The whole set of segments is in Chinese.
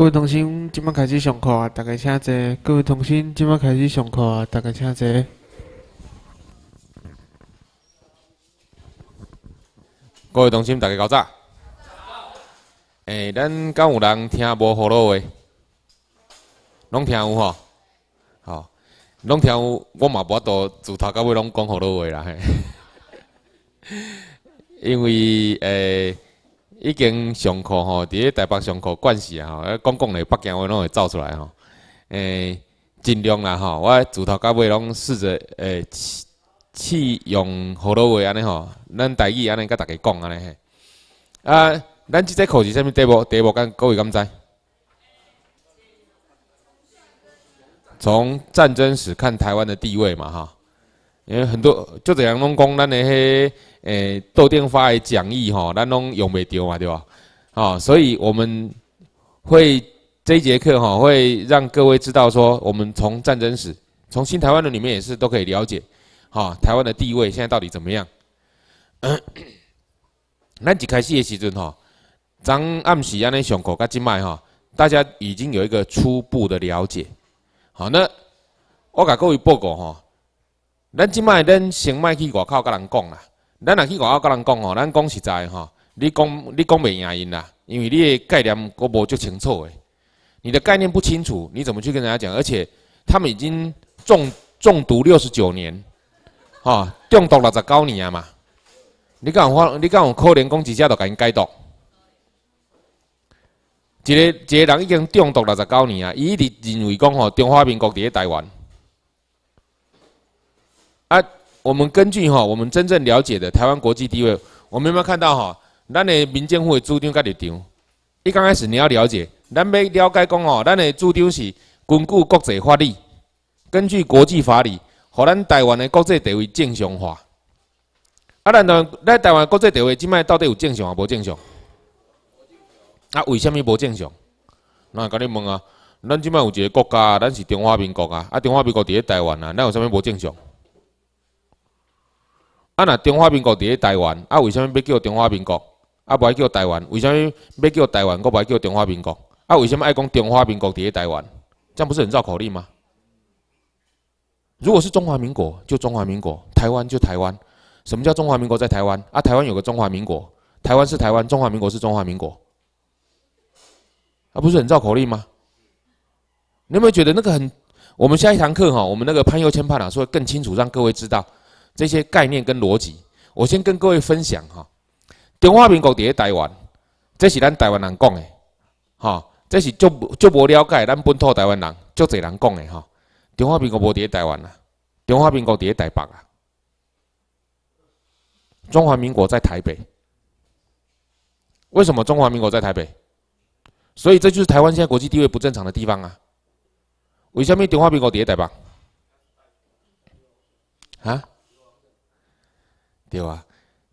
各位同学，今麦开始上课啊！大家请坐。各位同学，今麦开始上课啊！大家请坐。各位同学，大家较早。诶，咱敢有人听无好话？拢听有吼。吼，拢听有。我嘛法多，自头到尾拢讲好话啦。因为诶。已经上课吼，伫咧台北上课惯习啊，吼，讲讲咧，北京话拢会走出来吼。诶，尽量啦吼，我自头到尾拢试着诶，试用好多话安尼吼，咱台语安尼甲逐家讲安尼嘿。啊，咱即节课是啥物目？题目敢各位敢知？从战争史看台湾的地位嘛，吼。因为很多就这样拢讲，咱那些诶豆定发的讲义吼，咱拢用不着嘛，对吧？哦，所以我们会这一节课哈，会让各位知道说，我们从战争史、从新台湾的里面也是都可以了解，哈，台湾的地位现在到底怎么样？咱一开始的时阵吼，咱暗时安尼上课加一卖哈，大家已经有一个初步的了解。好，那我甲各位报告哈。咱即摆咱先莫去外口甲人讲啦。咱若去外口甲人讲吼，咱讲实在吼，你讲你讲袂赢因啦，因为你诶概念阁无足清楚诶。你的概念不清楚，你怎么去跟人家讲？而且他们已经中中毒六十九年，吼，中毒六十九年啊嘛，你敢有法？你敢有可能讲几只就甲因解毒？一个一个人已经中毒六十九年啊，伊一直认为讲吼，中华民国伫咧台湾。啊，我们根据哈，我们真正了解的台湾国际地位，我们有没有看到哈？咱的民间会主张立场，一刚开始你要了解，咱要了解讲哦，咱的主张是根据国际法理，根据国际法理，互咱台湾的国际地位正常化。啊，难道咱台湾国际地位即卖到底有正常啊？无正常？啊，为什么无正常？那甲你问啊，咱即卖有一个国家，咱是中华民国啊，啊，中华民国伫咧台湾啊，咱有啥物无正常？啊！那中华民国在台湾，啊，为什么要叫中华民国，啊，不爱叫台湾？为什么要叫台湾，国不爱叫中华民国？啊，为什么爱讲中华民国在台湾？这样不是很绕口令吗？如果是中华民国，就中华民国；台湾就台湾。什么叫中华民国在台湾？啊，台湾有个中华民国，台湾是台湾，中华民国是中华民国。啊，不是很绕口令吗？你有没有觉得那个很？我们下一堂课哈，我们那个潘幼谦潘老师会更清楚，让各位知道。这些概念跟逻辑，我先跟各位分享哈。中华民国在台湾，这是咱台湾人讲的，哈，这是足足无了解，咱本土台湾人足多人讲的哈。中华民国无在台湾啊，中华民国在台北啊。中华民国在台北，为什么中华民国在台北？所以这就是台湾现在国际地位不正常的地方啊。为什么中华民国在台北？啊？对吧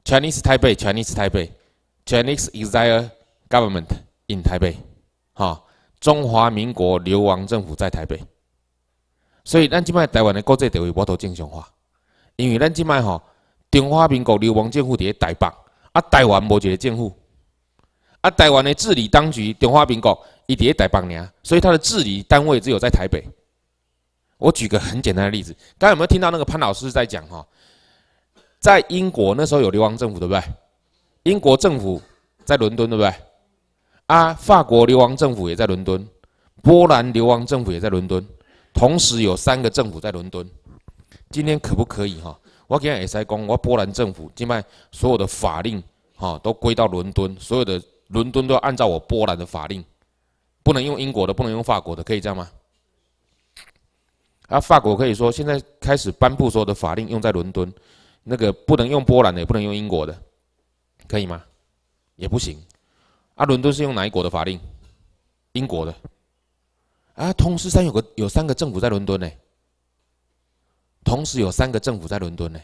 c h i n e s e Taipei，Chinese Taipei，Chinese Exile Government in Taipei，哈，中华民国流亡政府在台北。所以，咱即摆台湾的国际地位无都正常化，因为咱即摆哈中华民国流亡政府伫咧台北，啊，台湾无一个政府，啊，台湾的治理当局中华民国，伊伫咧台北尔，所以它的治理单位只有在台北。我举个很简单的例子，刚刚有没有听到那个潘老师在讲哈？在英国那时候有流亡政府，对不对？英国政府在伦敦，对不对？啊，法国流亡政府也在伦敦，波兰流亡政府也在伦敦，同时有三个政府在伦敦。今天可不可以哈？我跟也在讲，我波兰政府今在所有的法令哈都归到伦敦，所有的伦敦都要按照我波兰的法令，不能用英国的，不能用法国的，可以这样吗？啊，法国可以说现在开始颁布所有的法令，用在伦敦。那个不能用波兰的，也不能用英国的，可以吗？也不行。啊，伦敦是用哪一国的法令？英国的。啊，同时三有个有三个政府在伦敦呢。同时有三个政府在伦敦呢。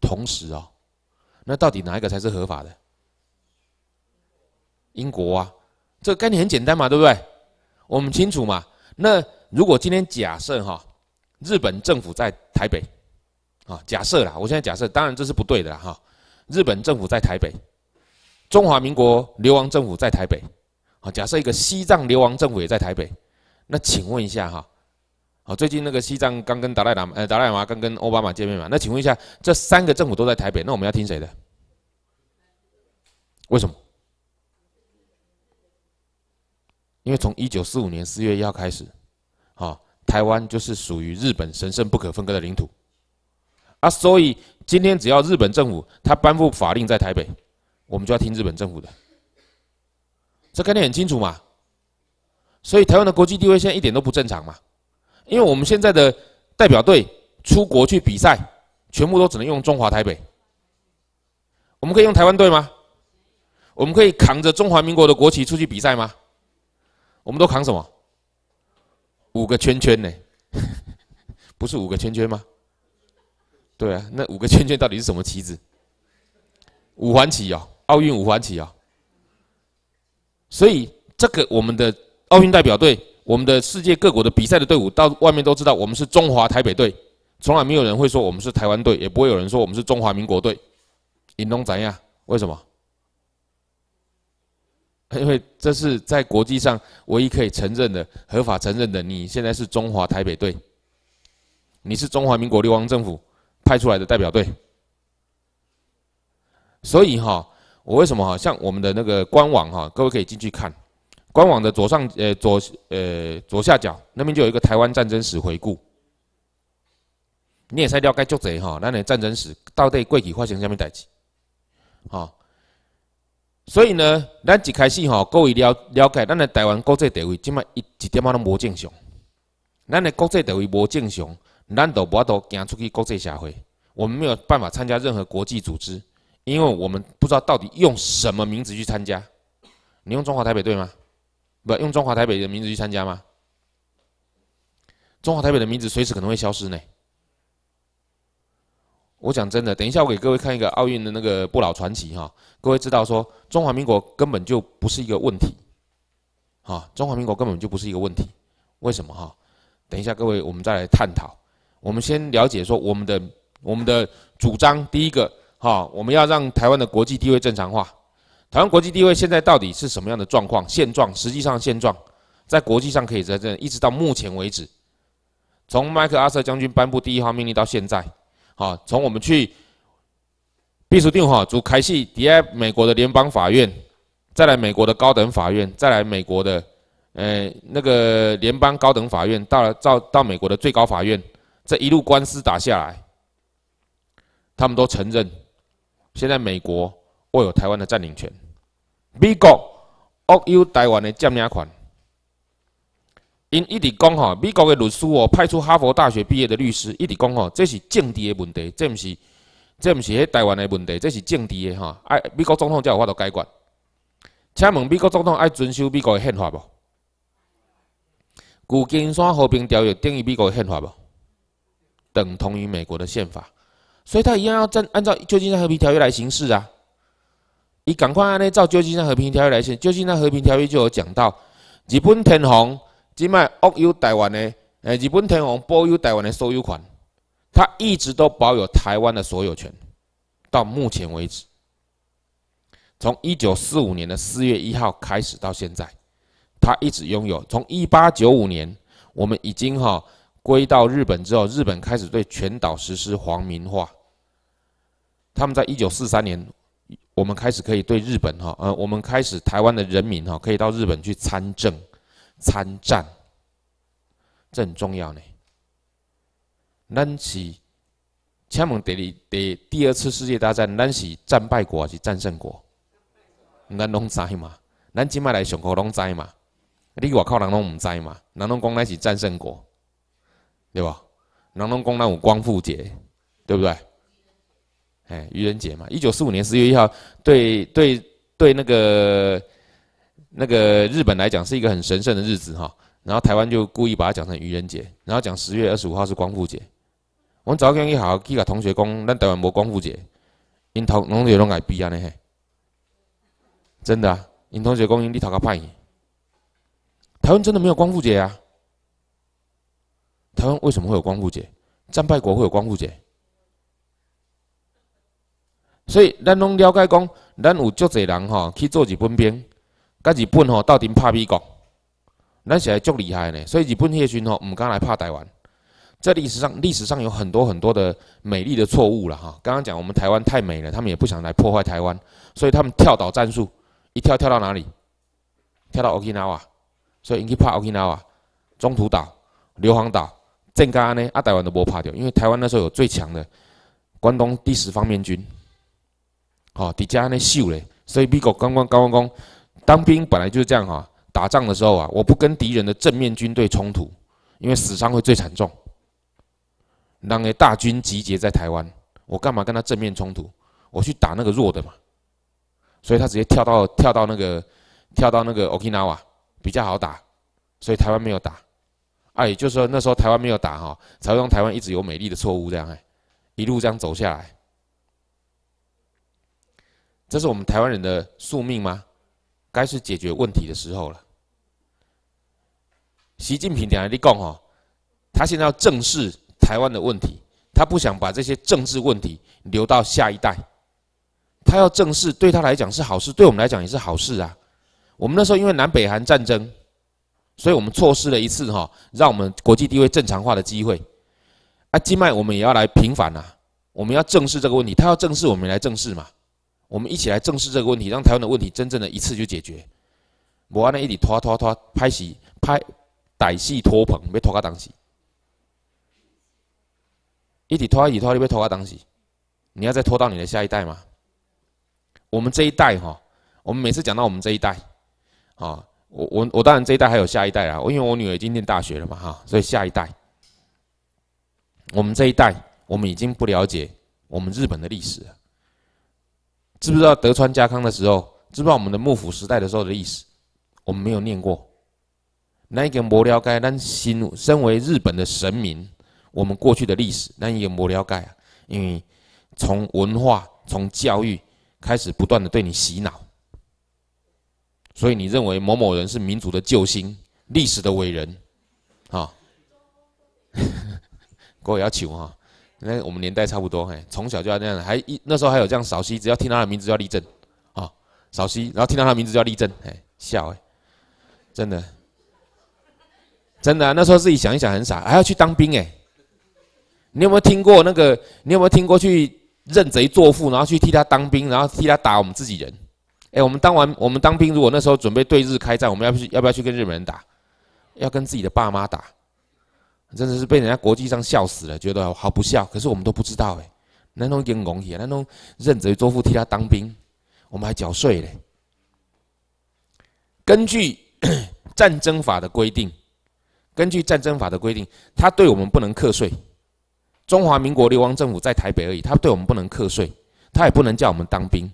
同时哦，那到底哪一个才是合法的？英国啊，这个概念很简单嘛，对不对？我们清楚嘛。那如果今天假设哈，日本政府在台北。啊，假设啦，我现在假设，当然这是不对的哈。日本政府在台北，中华民国流亡政府在台北，啊，假设一个西藏流亡政府也在台北，那请问一下哈，啊，最近那个西藏刚跟达赖喇呃，达赖喇嘛刚跟奥巴马见面嘛？那请问一下，这三个政府都在台北，那我们要听谁的？为什么？因为从一九四五年四月一号开始，啊，台湾就是属于日本神圣不可分割的领土。啊，所以今天只要日本政府他颁布法令在台北，我们就要听日本政府的。这概念很清楚嘛。所以台湾的国际地位现在一点都不正常嘛。因为我们现在的代表队出国去比赛，全部都只能用中华台北。我们可以用台湾队吗？我们可以扛着中华民国的国旗出去比赛吗？我们都扛什么？五个圈圈呢？不是五个圈圈吗？对啊，那五个圈圈到底是什么棋子？五环棋哦，奥运五环棋哦。所以这个我们的奥运代表队，我们的世界各国的比赛的队伍，到外面都知道我们是中华台北队，从来没有人会说我们是台湾队，也不会有人说我们是中华民国队。引东怎样？为什么？因为这是在国际上唯一可以承认的、合法承认的。你现在是中华台北队，你是中华民国流亡政府。派出来的代表队，所以哈，我为什么哈？像我们的那个官网哈，各位可以进去看，官网的左上呃左呃左下角那边就有一个台湾战争史回顾，你也猜了解作者哈？咱的战争史到底过去发生什么代志？哈，所以呢，咱一开始哈，各位了了解咱的台湾国际地位，即麦一一点啊拢无正常，咱的国际地位无正常。难得不都行出去国际社会，我们没有办法参加任何国际组织，因为我们不知道到底用什么名字去参加。你用中华台北队吗？不用中华台北的名字去参加吗？中华台北的名字随时可能会消失呢。我讲真的，等一下我给各位看一个奥运的那个不老传奇哈。各位知道说中华民国根本就不是一个问题，哈，中华民国根本就不是一个问题，为什么哈？等一下各位，我们再来探讨。我们先了解说，我们的我们的主张，第一个，哈，我们要让台湾的国际地位正常化。台湾国际地位现在到底是什么样的状况？现状，实际上现状，在国际上可以在这一直到目前为止，从麦克阿瑟将军颁布第一号命令到现在，好，从我们去，必输定哈，主开系抵美国的联邦法院，再来美国的高等法院，再来美国的，呃，那个联邦高等法院，到了到到美国的最高法院。这一路官司打下来，他们都承认，现在美国握有台湾的占领权。美国握有台湾的占领权，因一直讲吼，美国的律师哦，派出哈佛大学毕业的律师一直讲吼，这是政治的问题，这毋是这毋是迄台湾的问题，这是政治的吼。爱美国总统才有法度解决。请问美国总统爱遵守美国的宪法无？旧金山和平条约定义美国的宪法无？等同于美国的宪法，所以他一样要遵按照《旧金山和平条约》来行事啊！你赶快按照《旧金山和平条约》来行，《旧金山和平条约》就有讲到，日本天皇即卖拥有台湾的，诶，日本天皇保有台湾的所有权，他一直都保有台湾的所有权，到目前为止，从一九四五年的四月一号开始到现在，他一直拥有。从一八九五年，我们已经哈。归到日本之后，日本开始对全岛实施皇民化。他们在一九四三年，我们开始可以对日本哈，呃，我们开始台湾的人民哈，可以到日本去参政、参战，这很重要呢。咱是请问第二第第二次世界大战，咱是战败国还是战胜国？咱拢知嘛？咱今麦来上课拢知嘛？你外靠人拢唔知嘛？人拢讲咱是战胜国。对吧？劳动工那五光复节，对不对？哎，愚人节嘛。一九四五年十月一号，对对对，那个那个日本来讲是一个很神圣的日子哈。然后台湾就故意把它讲成愚人节，然后讲十月二十五号是光复节。我早天一考，去甲同学讲，咱台湾无光复节，因同同有拢爱逼啊尼嘿，真的啊，因同学讲因你讨个屁，台湾真的没有光复节啊。台湾为什么会有光复节？战败国会有光复节？所以咱拢了解讲，咱有足多人哈去做日本兵，跟日本吼到底怕美国，咱是还足厉害呢。所以日本那时候唔敢来怕台湾。这历史上历史上有很多很多的美丽的错误了哈。刚刚讲我们台湾太美了，他们也不想来破坏台湾，所以他们跳岛战术，一跳跳到哪里？跳到奥克尼瓦，所以去打奥克尼瓦、中途岛、硫磺岛。正家呢，阿台湾都无怕掉，因为台湾那时候有最强的关东第十方面军，哦，迪迦呢秀嘞，所以美国刚刚刚刚公当兵本来就是这样哈，打仗的时候啊，我不跟敌人的正面军队冲突，因为死伤会最惨重。让那大军集结在台湾，我干嘛跟他正面冲突？我去打那个弱的嘛，所以他直接跳到跳到那个跳到那个 Okinawa 比较好打，所以台湾没有打。啊，也就是说那时候台湾没有打哈，才会让台湾一直有美丽的错误这样哎，一路这样走下来，这是我们台湾人的宿命吗？该是解决问题的时候了。习近平讲的你讲哈，他现在要正视台湾的问题，他不想把这些政治问题留到下一代，他要正视，对他来讲是好事，对我们来讲也是好事啊。我们那时候因为南北韩战争。所以我们错失了一次哈，让我们国际地位正常化的机会。啊，金脉我们也要来平反呐，我们要正视这个问题，他要正视，我们来正视嘛。我们一起来正视这个问题，让台湾的问题真正的一次就解决。不然呢，一体拖拖拖拍戏拍歹戏拖棚被拖个东西，一体拖一体拖就被拖个东西，你要再拖到你的下一代吗？我们这一代哈，我们每次讲到我们这一代啊。我我我当然这一代还有下一代啦，因为我女儿已经念大学了嘛哈，所以下一代，我们这一代我们已经不了解我们日本的历史，知不知道德川家康的时候，知不知道我们的幕府时代的时候的历史，我们没有念过，那一个不了解？但新身为日本的神明，我们过去的历史那一个不了解啊？因为从文化从教育开始不断的对你洗脑。所以你认为某某人是民族的救星、历史的伟人，啊？各位要求啊！那我们年代差不多，哎，从小就要这样，还一那时候还有这样，少奇只要听到他的名字就要立正，啊，少奇，然后听到他的名字就要立正，哎，笑哎，真的，真的，那时候自己想一想很傻，还要去当兵哎。你有没有听过那个？你有没有听过去认贼作父，然后去替他当兵，然后替他打我们自己人？哎，我们当完，我们当兵，如果那时候准备对日开战，我们要不要去跟日本人打？要跟自己的爸妈打？真的是被人家国际上笑死了，觉得好不孝。可是我们都不知道，哎，那种更容易，那农认贼作父，替他当兵，我们还缴税嘞。根据 战争法的规定，根据战争法的规定，他对我们不能课税。中华民国流亡政府在台北而已，他对我们不能课税，他也不能叫我们当兵。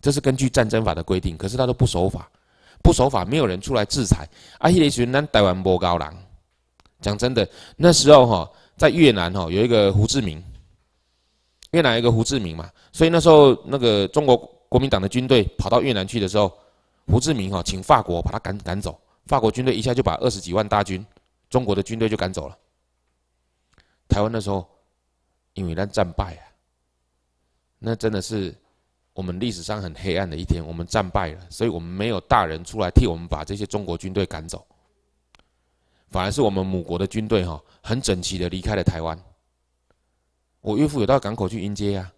这是根据战争法的规定，可是他都不守法，不守法，没有人出来制裁。啊，一群那台湾波高郎，讲真的，那时候哈，在越南哈有一个胡志明，越南一个胡志明嘛，所以那时候那个中国国民党的军队跑到越南去的时候，胡志明哈请法国把他赶赶走，法国军队一下就把二十几万大军，中国的军队就赶走了。台湾那时候，因为那战败啊，那真的是。我们历史上很黑暗的一天，我们战败了，所以我们没有大人出来替我们把这些中国军队赶走，反而是我们母国的军队哈，很整齐的离开了台湾。我岳父有到港口去迎接呀，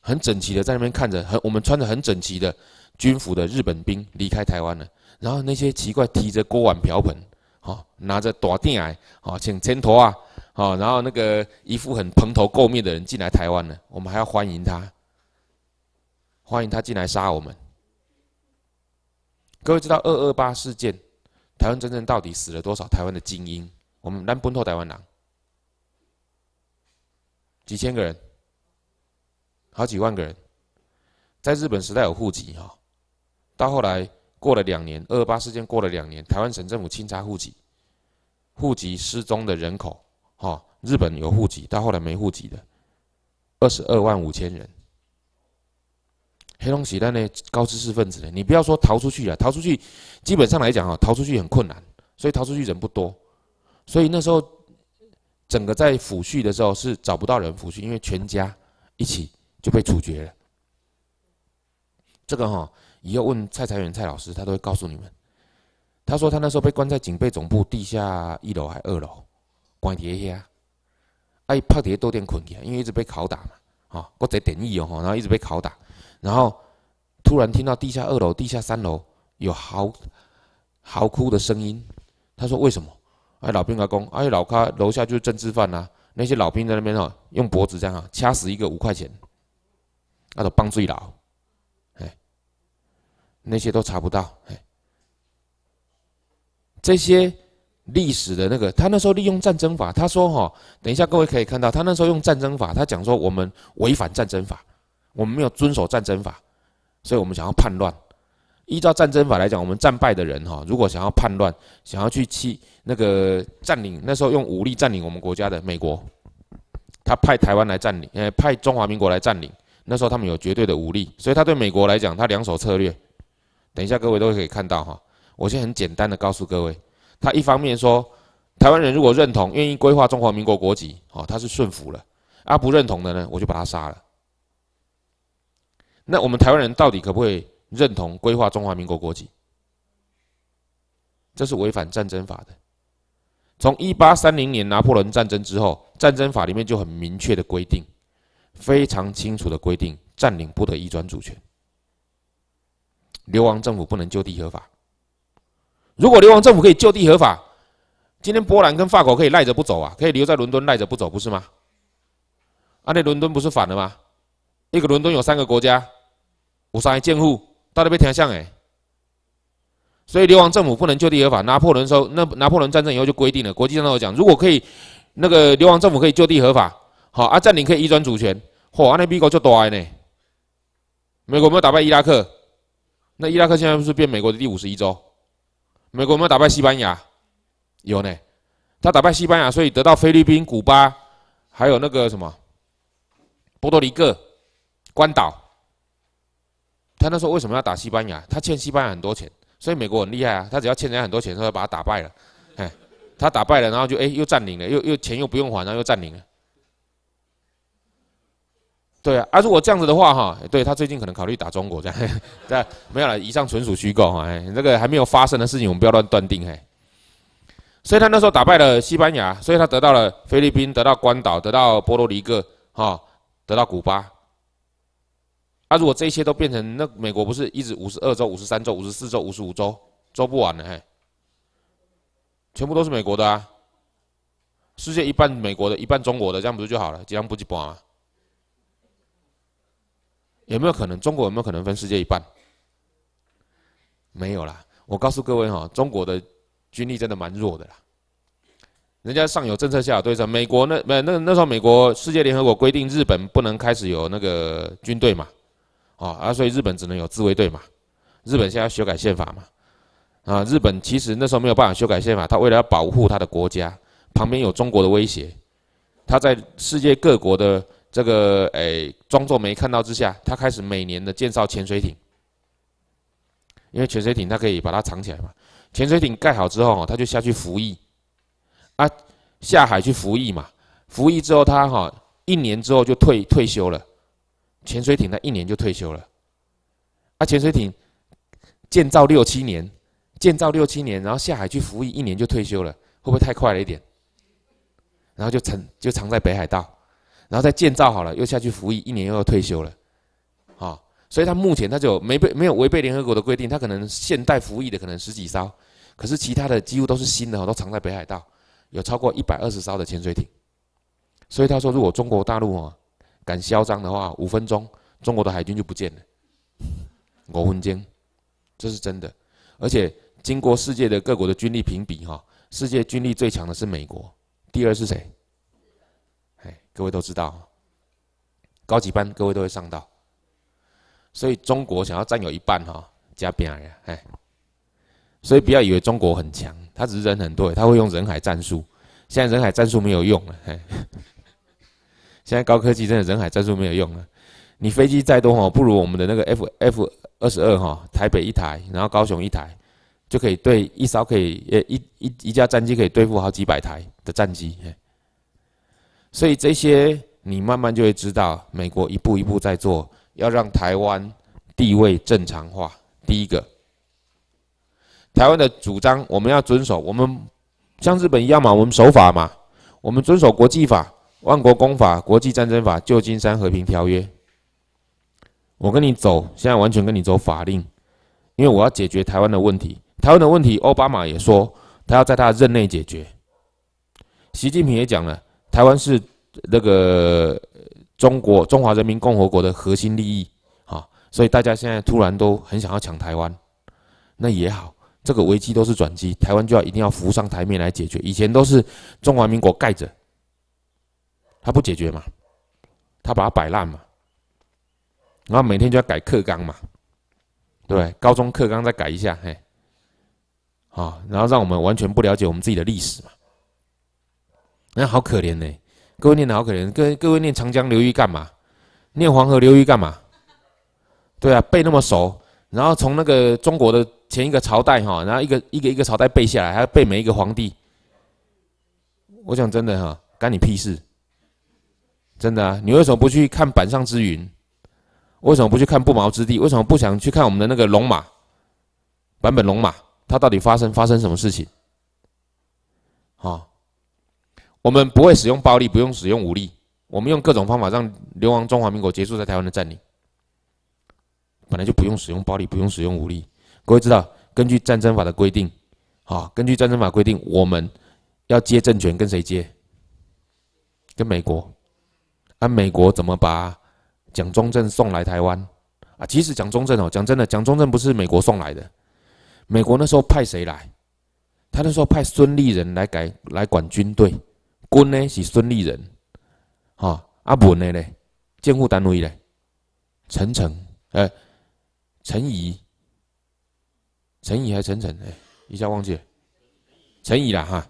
很整齐的在那边看着，很我们穿着很整齐的军服的日本兵离开台湾了。然后那些奇怪提着锅碗瓢盆，哈，拿着大电啊，啊，请牵头啊，啊，然后那个一副很蓬头垢面的人进来台湾了，我们还要欢迎他。欢迎他进来杀我们。各位知道二二八事件，台湾真正到底死了多少台湾的精英？我们兰奔透台湾狼，几千个人，好几万个人，在日本时代有户籍哈，到后来过了两年，二二八事件过了两年，台湾省政府清查户籍，户籍失踪的人口哈，日本有户籍到后来没户籍的二十二万五千人。黑龙喜但呢，高知识分子呢，你不要说逃出去啊，逃出去，基本上来讲啊，逃出去很困难，所以逃出去人不多，所以那时候，整个在抚恤的时候是找不到人抚恤，因为全家一起就被处决了。这个哈，以后问蔡才元蔡老师，他都会告诉你们。他说他那时候被关在警备总部地下一楼还二楼，关一夜啊，哎怕一夜多点困去，因为一直被拷打嘛，啊，我在典狱哦，然后一直被拷打。然后突然听到地下二楼、地下三楼有嚎嚎哭的声音。他说：“为什么？”哎，老兵阿公，哎，老咖楼下就是政治犯呐，那些老兵在那边哈，用脖子这样啊，掐死一个五块钱，那种帮最老，哎，那些都查不到。哎，这些历史的那个，他那时候利用战争法，他说哈，等一下各位可以看到，他那时候用战争法，他讲说我们违反战争法。我们没有遵守战争法，所以我们想要叛乱。依照战争法来讲，我们战败的人哈，如果想要叛乱，想要去欺那个占领，那时候用武力占领我们国家的美国，他派台湾来占领，呃，派中华民国来占领。那时候他们有绝对的武力，所以他对美国来讲，他两手策略。等一下各位都可以看到哈，我先很简单的告诉各位，他一方面说台湾人如果认同、愿意规划中华民国国籍，哦，他是顺服了；啊，不认同的呢，我就把他杀了。那我们台湾人到底可不可以认同规划中华民国国籍？这是违反战争法的。从一八三零年拿破仑战争之后，战争法里面就很明确的规定，非常清楚的规定，占领不得移转主权，流亡政府不能就地合法。如果流亡政府可以就地合法，今天波兰跟法国可以赖着不走啊，可以留在伦敦赖着不走，不是吗？啊，那伦敦不是反了吗？一个伦敦有三个国家。五卅建户，大家被天象哎，所以流亡政府不能就地合法。拿破仑候，那拿破仑战争以后就规定了，国际上有讲，如果可以，那个流亡政府可以就地合法，好啊，占领可以移转主权。嚯，安内比国就大哎呢？美国没有打败伊拉克，那伊拉克现在不是变美国的第五十一州？美国没有打败西班牙，有呢，他打败西班牙，所以得到菲律宾、古巴，还有那个什么波多黎各、关岛。他那时候为什么要打西班牙？他欠西班牙很多钱，所以美国很厉害啊！他只要欠人家很多钱，他就把他打败了。哎，他打败了，然后就哎又占领了，又又钱又不用还，然后又占领了。对啊，啊如果这样子的话，哈，对他最近可能考虑打中国这样。对，没有了，以上纯属虚构哈，哎，这个还没有发生的事情，我们不要乱断定。嘿，所以他那时候打败了西班牙，所以他得到了菲律宾，得到关岛，得到波多黎各，哈，得到古巴。那如果这一切都变成那美国不是一直五十二周、五十三周、五十四周、五十五周周不完的？嘿，全部都是美国的啊！世界一半美国的，一半中国的，这样不是就好了？这样不就棒吗？有没有可能？中国有没有可能分世界一半？没有啦！我告诉各位哈，中国的军力真的蛮弱的啦。人家上有政策，下有对策。美国那……呃，那那时候美国世界联合国规定日本不能开始有那个军队嘛？哦，啊，所以日本只能有自卫队嘛，日本现在要修改宪法嘛，啊，日本其实那时候没有办法修改宪法，他为了要保护他的国家，旁边有中国的威胁，他在世界各国的这个诶装作没看到之下，他开始每年的建造潜水艇，因为潜水艇它可以把它藏起来嘛，潜水艇盖好之后，他就下去服役，啊，下海去服役嘛，服役之后他哈一年之后就退退休了。潜水艇它一年就退休了，啊，潜水艇建造六七年，建造六七年，然后下海去服役一年就退休了，会不会太快了一点？然后就存就藏在北海道，然后再建造好了又下去服役一年又要退休了，啊，所以他目前他就没被没有违背联合国的规定，他可能现代服役的可能十几艘，可是其他的几乎都是新的哦，都藏在北海道，有超过一百二十艘的潜水艇，所以他说如果中国大陆哦。敢嚣张的话，五分钟，中国的海军就不见了。五分钟，这是真的。而且经过世界的各国的军力评比，哈，世界军力最强的是美国，第二是谁？哎，各位都知道，高级班各位都会上到。所以中国想要占有一半，哈，加边儿哎。所以不要以为中国很强，他只是人很多，他会用人海战术。现在人海战术没有用了，哎。现在高科技真的人海战术没有用了，你飞机再多哈，不如我们的那个 F F 二十二哈，台北一台，然后高雄一台，就可以对一艘可以，呃一一一架战机可以对付好几百台的战机，所以这些你慢慢就会知道，美国一步一步在做，要让台湾地位正常化。第一个，台湾的主张我们要遵守，我们像日本一样嘛，我们守法嘛，我们遵守国际法。万国公法、国际战争法、旧金山和平条约。我跟你走，现在完全跟你走法令，因为我要解决台湾的问题。台湾的问题，奥巴马也说他要在他的任内解决。习近平也讲了，台湾是那个中国中华人民共和国的核心利益啊，所以大家现在突然都很想要抢台湾，那也好，这个危机都是转机，台湾就要一定要浮上台面来解决。以前都是中华民国盖着。他不解决嘛，他把它摆烂嘛，然后每天就要改课纲嘛，对，高中课纲再改一下，嘿，啊，然后让我们完全不了解我们自己的历史嘛，那好可怜呢，各位念的好可怜，各各位念长江流域干嘛，念黄河流域干嘛，对啊，背那么熟，然后从那个中国的前一个朝代哈，然后一个一个一个朝代背下来，还要背每一个皇帝，我讲真的哈，干你屁事。真的啊！你为什么不去看板上之云？为什么不去看不毛之地？为什么不想去看我们的那个龙马——坂本龙马？它到底发生发生什么事情？啊！我们不会使用暴力，不用使用武力，我们用各种方法让流亡中华民国结束在台湾的占领。本来就不用使用暴力，不用使用武力。各位知道，根据战争法的规定，啊，根据战争法规定，我们要接政权，跟谁接？跟美国。那美国怎么把蒋中正送来台湾？啊，其实蒋中正哦，讲真的，蒋中正不是美国送来的。美国那时候派谁来？他那时候派孙立人来改来管军队，军呢是孙立人，哈，阿文的呢，监护单位呢，陈诚哎，陈仪，陈仪还是陈诚哎，一下忘记了，陈仪啦哈，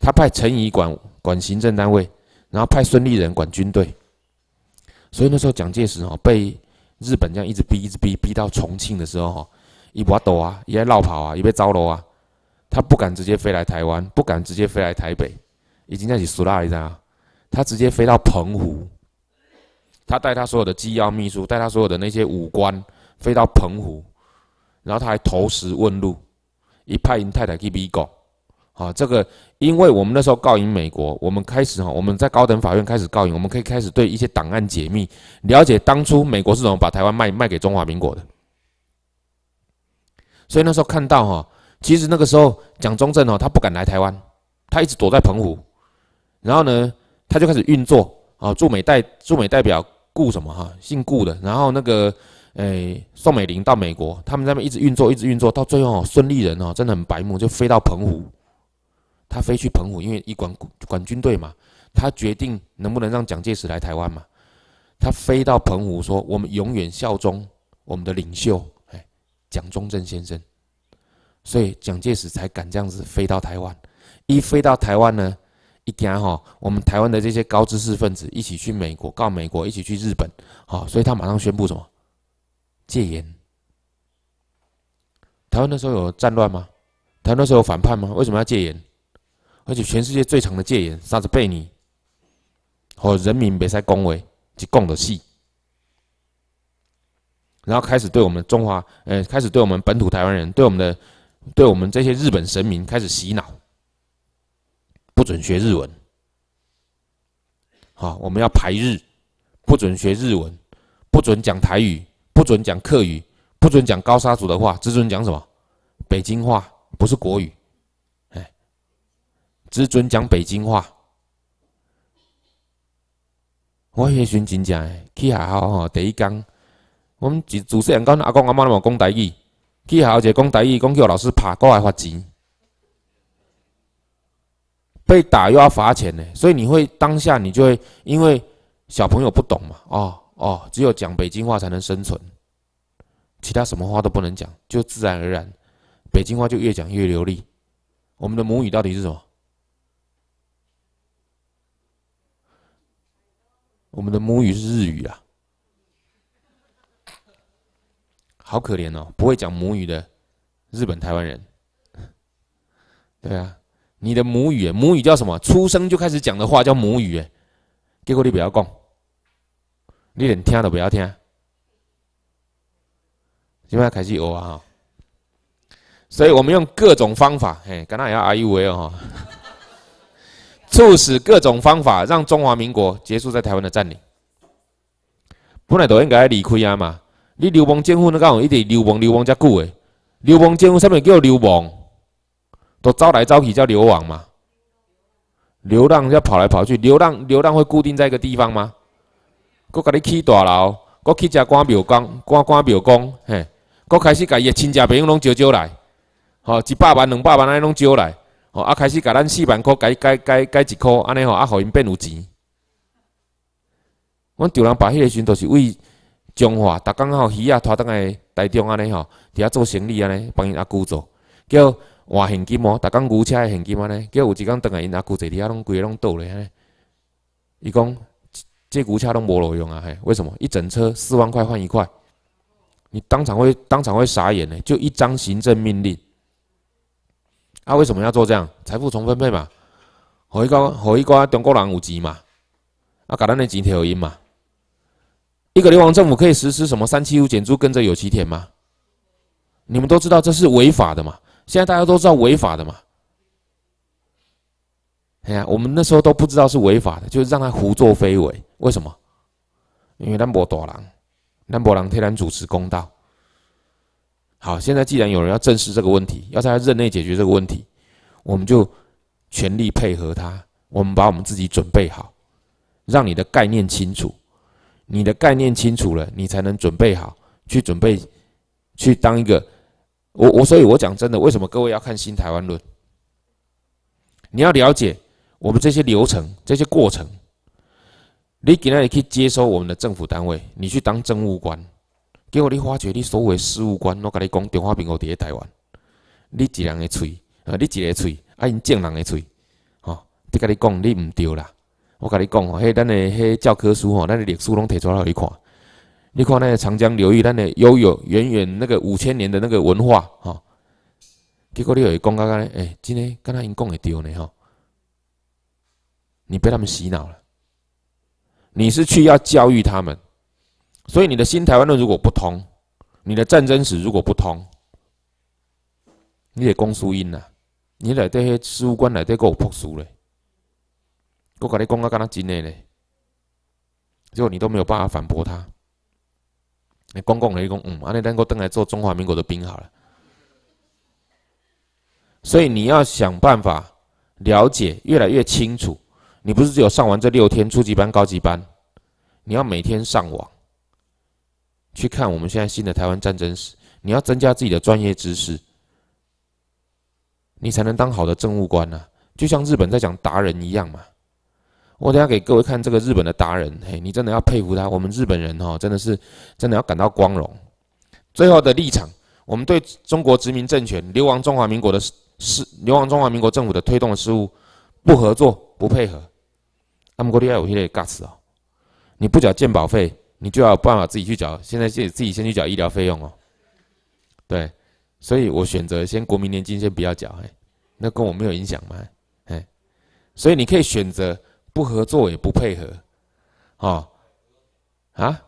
他派陈仪管管行政单位，然后派孙立人管军队。所以那时候蒋介石哦，被日本这样一直逼，一直逼，逼到重庆的时候，一怕抖啊，一爱绕跑啊，一被招了啊，他不敢直接飞来台湾，不敢直接飞来台北，已经在你苏拉一张，他直接飞到澎湖，他带他所有的机要秘书，带他所有的那些武官，飞到澎湖，然后他还投石问路，一派银太太去逼狗。啊，这个，因为我们那时候告赢美国，我们开始哈，我们在高等法院开始告赢，我们可以开始对一些档案解密，了解当初美国是怎么把台湾卖卖给中华民国的。所以那时候看到哈，其实那个时候蒋中正哦，他不敢来台湾，他一直躲在澎湖，然后呢，他就开始运作啊，驻美代驻美代表顾什么哈，姓顾的，然后那个诶宋美龄到美国，他们那边一直运作，一直运作，到最后哦，孙立人哦，真的很白目，就飞到澎湖。他飞去澎湖，因为一管管军队嘛，他决定能不能让蒋介石来台湾嘛？他飞到澎湖说：“我们永远效忠我们的领袖，哎，蒋中正先生。”所以蒋介石才敢这样子飞到台湾。一飞到台湾呢，一听哈，我们台湾的这些高知识分子一起去美国告美国，一起去日本，好，所以他马上宣布什么？戒严。台湾那时候有战乱吗？台湾那时候有反叛吗？为什么要戒严？而且全世界最长的戒严，沙子贝尼和人民没在恭维，一共的戏。然后开始对我们中华，呃，开始对我们本土台湾人，对我们的，对我们这些日本神明开始洗脑，不准学日文。好，我们要排日，不准学日文，不准讲台语，不准讲客语，不准讲高沙族的话，只准讲什么？北京话，不是国语。只准讲北京话，我迄时真正诶，去学校吼。第一讲，我们主主持人讲阿公阿妈拢无讲台语，去学校就讲台语，讲叫老师拍，过来罚钱，被打又要罚钱呢。所以你会当下你就会因为小朋友不懂嘛，哦哦，只有讲北京话才能生存，其他什么话都不能讲，就自然而然，北京话就越讲越流利。我们的母语到底是什么？我们的母语是日语啊，好可怜哦，不会讲母语的日本台湾人。对啊，你的母语，母语叫什么？出生就开始讲的话叫母语。哎，结果你不要讲，你连听都不要听，现在开始学啊。所以我们用各种方法，嘿，干也要爱学哦。促使各种方法让中华民国结束在台湾的占领。本来都应该离开啊嘛，你流氓政府那个我，一直流邦流邦才久的。流氓政府什物叫流氓？都招来招去叫流亡嘛？流浪要跑来跑去，流浪流浪会固定在一个地方吗？佫甲你起大楼，佫起只官庙宫，官官庙宫，嘿，佫开始甲伊亲戚朋友拢招招来，吼一百万两百万安尼拢招来。吼啊，开始甲咱四万箍改改改改一块，安尼吼，啊，互因变有钱。阮丈人把迄个时阵都是为中化，逐工吼鱼啊拖当来大中安尼吼，伫遐做生意安尼，帮因阿舅做，叫换现金哦。逐工牛车的现金安尼，叫有一工当来因阿舅坐伫遐拢规个拢倒安尼。伊讲这牛车拢无路用啊，嘿，为什么？一整车四万块换一块，你当场会当场会傻眼嘞，就一张行政命令。啊，为什么要做这样？财富重分配嘛，和一个和一个中国人有急嘛，啊，搞到那几条有因嘛。一个流氓政府可以实施什么三七五减租跟着有集田吗？你们都知道这是违法的嘛？现在大家都知道违法的嘛？哎呀，我们那时候都不知道是违法的，就是让他胡作非为。为什么？因为兰博多郎，兰博多郎替然主持公道。好，现在既然有人要正视这个问题，要在他任内解决这个问题，我们就全力配合他。我们把我们自己准备好，让你的概念清楚。你的概念清楚了，你才能准备好去准备，去当一个。我我所以，我讲真的，为什么各位要看《新台湾论》？你要了解我们这些流程、这些过程。你给那里可以接收我们的政府单位，你去当政务官。结果你发觉你所谓事物观，我甲你讲，中华民国伫咧台湾，你一人的吹啊，你一个喙，吹啊，因正人的吹，吼，我甲你讲，你毋对啦。我甲你讲吼，迄咱的迄教科书吼，咱的历史拢摕出来互你看。你看咱诶长江流域，咱的悠悠远远那个五千年的那个文化，吼。结果你会讲刚诶、诶真诶，敢若因讲会对呢，吼。你被他们洗脑了，你是去要教育他们。所以你的新台湾论如果不通，你的战争史如果不通，你得攻输赢呐，你得这些事务官来这我破输嘞，我跟你讲个干他真嘞嘞，结果你都没有办法反驳他，你公共了一讲，嗯，阿你能够登来做中华民国的兵好了，所以你要想办法了解越来越清楚，你不是只有上完这六天初级班、高级班，你要每天上网。去看我们现在新的台湾战争史，你要增加自己的专业知识，你才能当好的政务官呐。就像日本在讲达人一样嘛。我等下给各位看这个日本的达人，嘿，你真的要佩服他。我们日本人哦，真的是真的要感到光荣。最后的立场，我们对中国殖民政权、流亡中华民国的事、流亡中华民国政府的推动的事务，不合作、不配合。他们国立爱武列尬词哦，你不缴鉴保费。你就要有办法自己去缴，现在自己自己先去缴医疗费用哦。对，所以我选择先国民年金先不要缴，哎，那跟我没有影响嘛，哎，所以你可以选择不合作也不配合，哦，啊，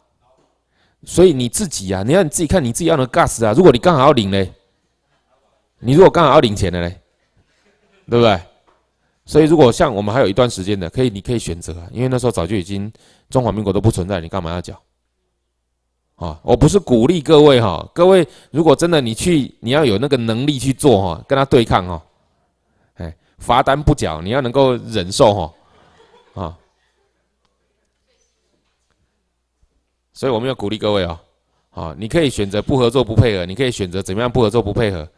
所以你自己呀，你要你自己看你自己要能 gas 啊，如果你刚好要领呢。你如果刚好要领钱的嘞，对不对？所以，如果像我们还有一段时间的，可以，你可以选择，因为那时候早就已经中华民国都不存在，你干嘛要缴？啊，我不是鼓励各位哈，各位如果真的你去，你要有那个能力去做哈，跟他对抗哦，哎，罚单不缴，你要能够忍受哈，啊，所以我们要鼓励各位哦，啊，你可以选择不合作不配合，你可以选择怎么样不合作不配合，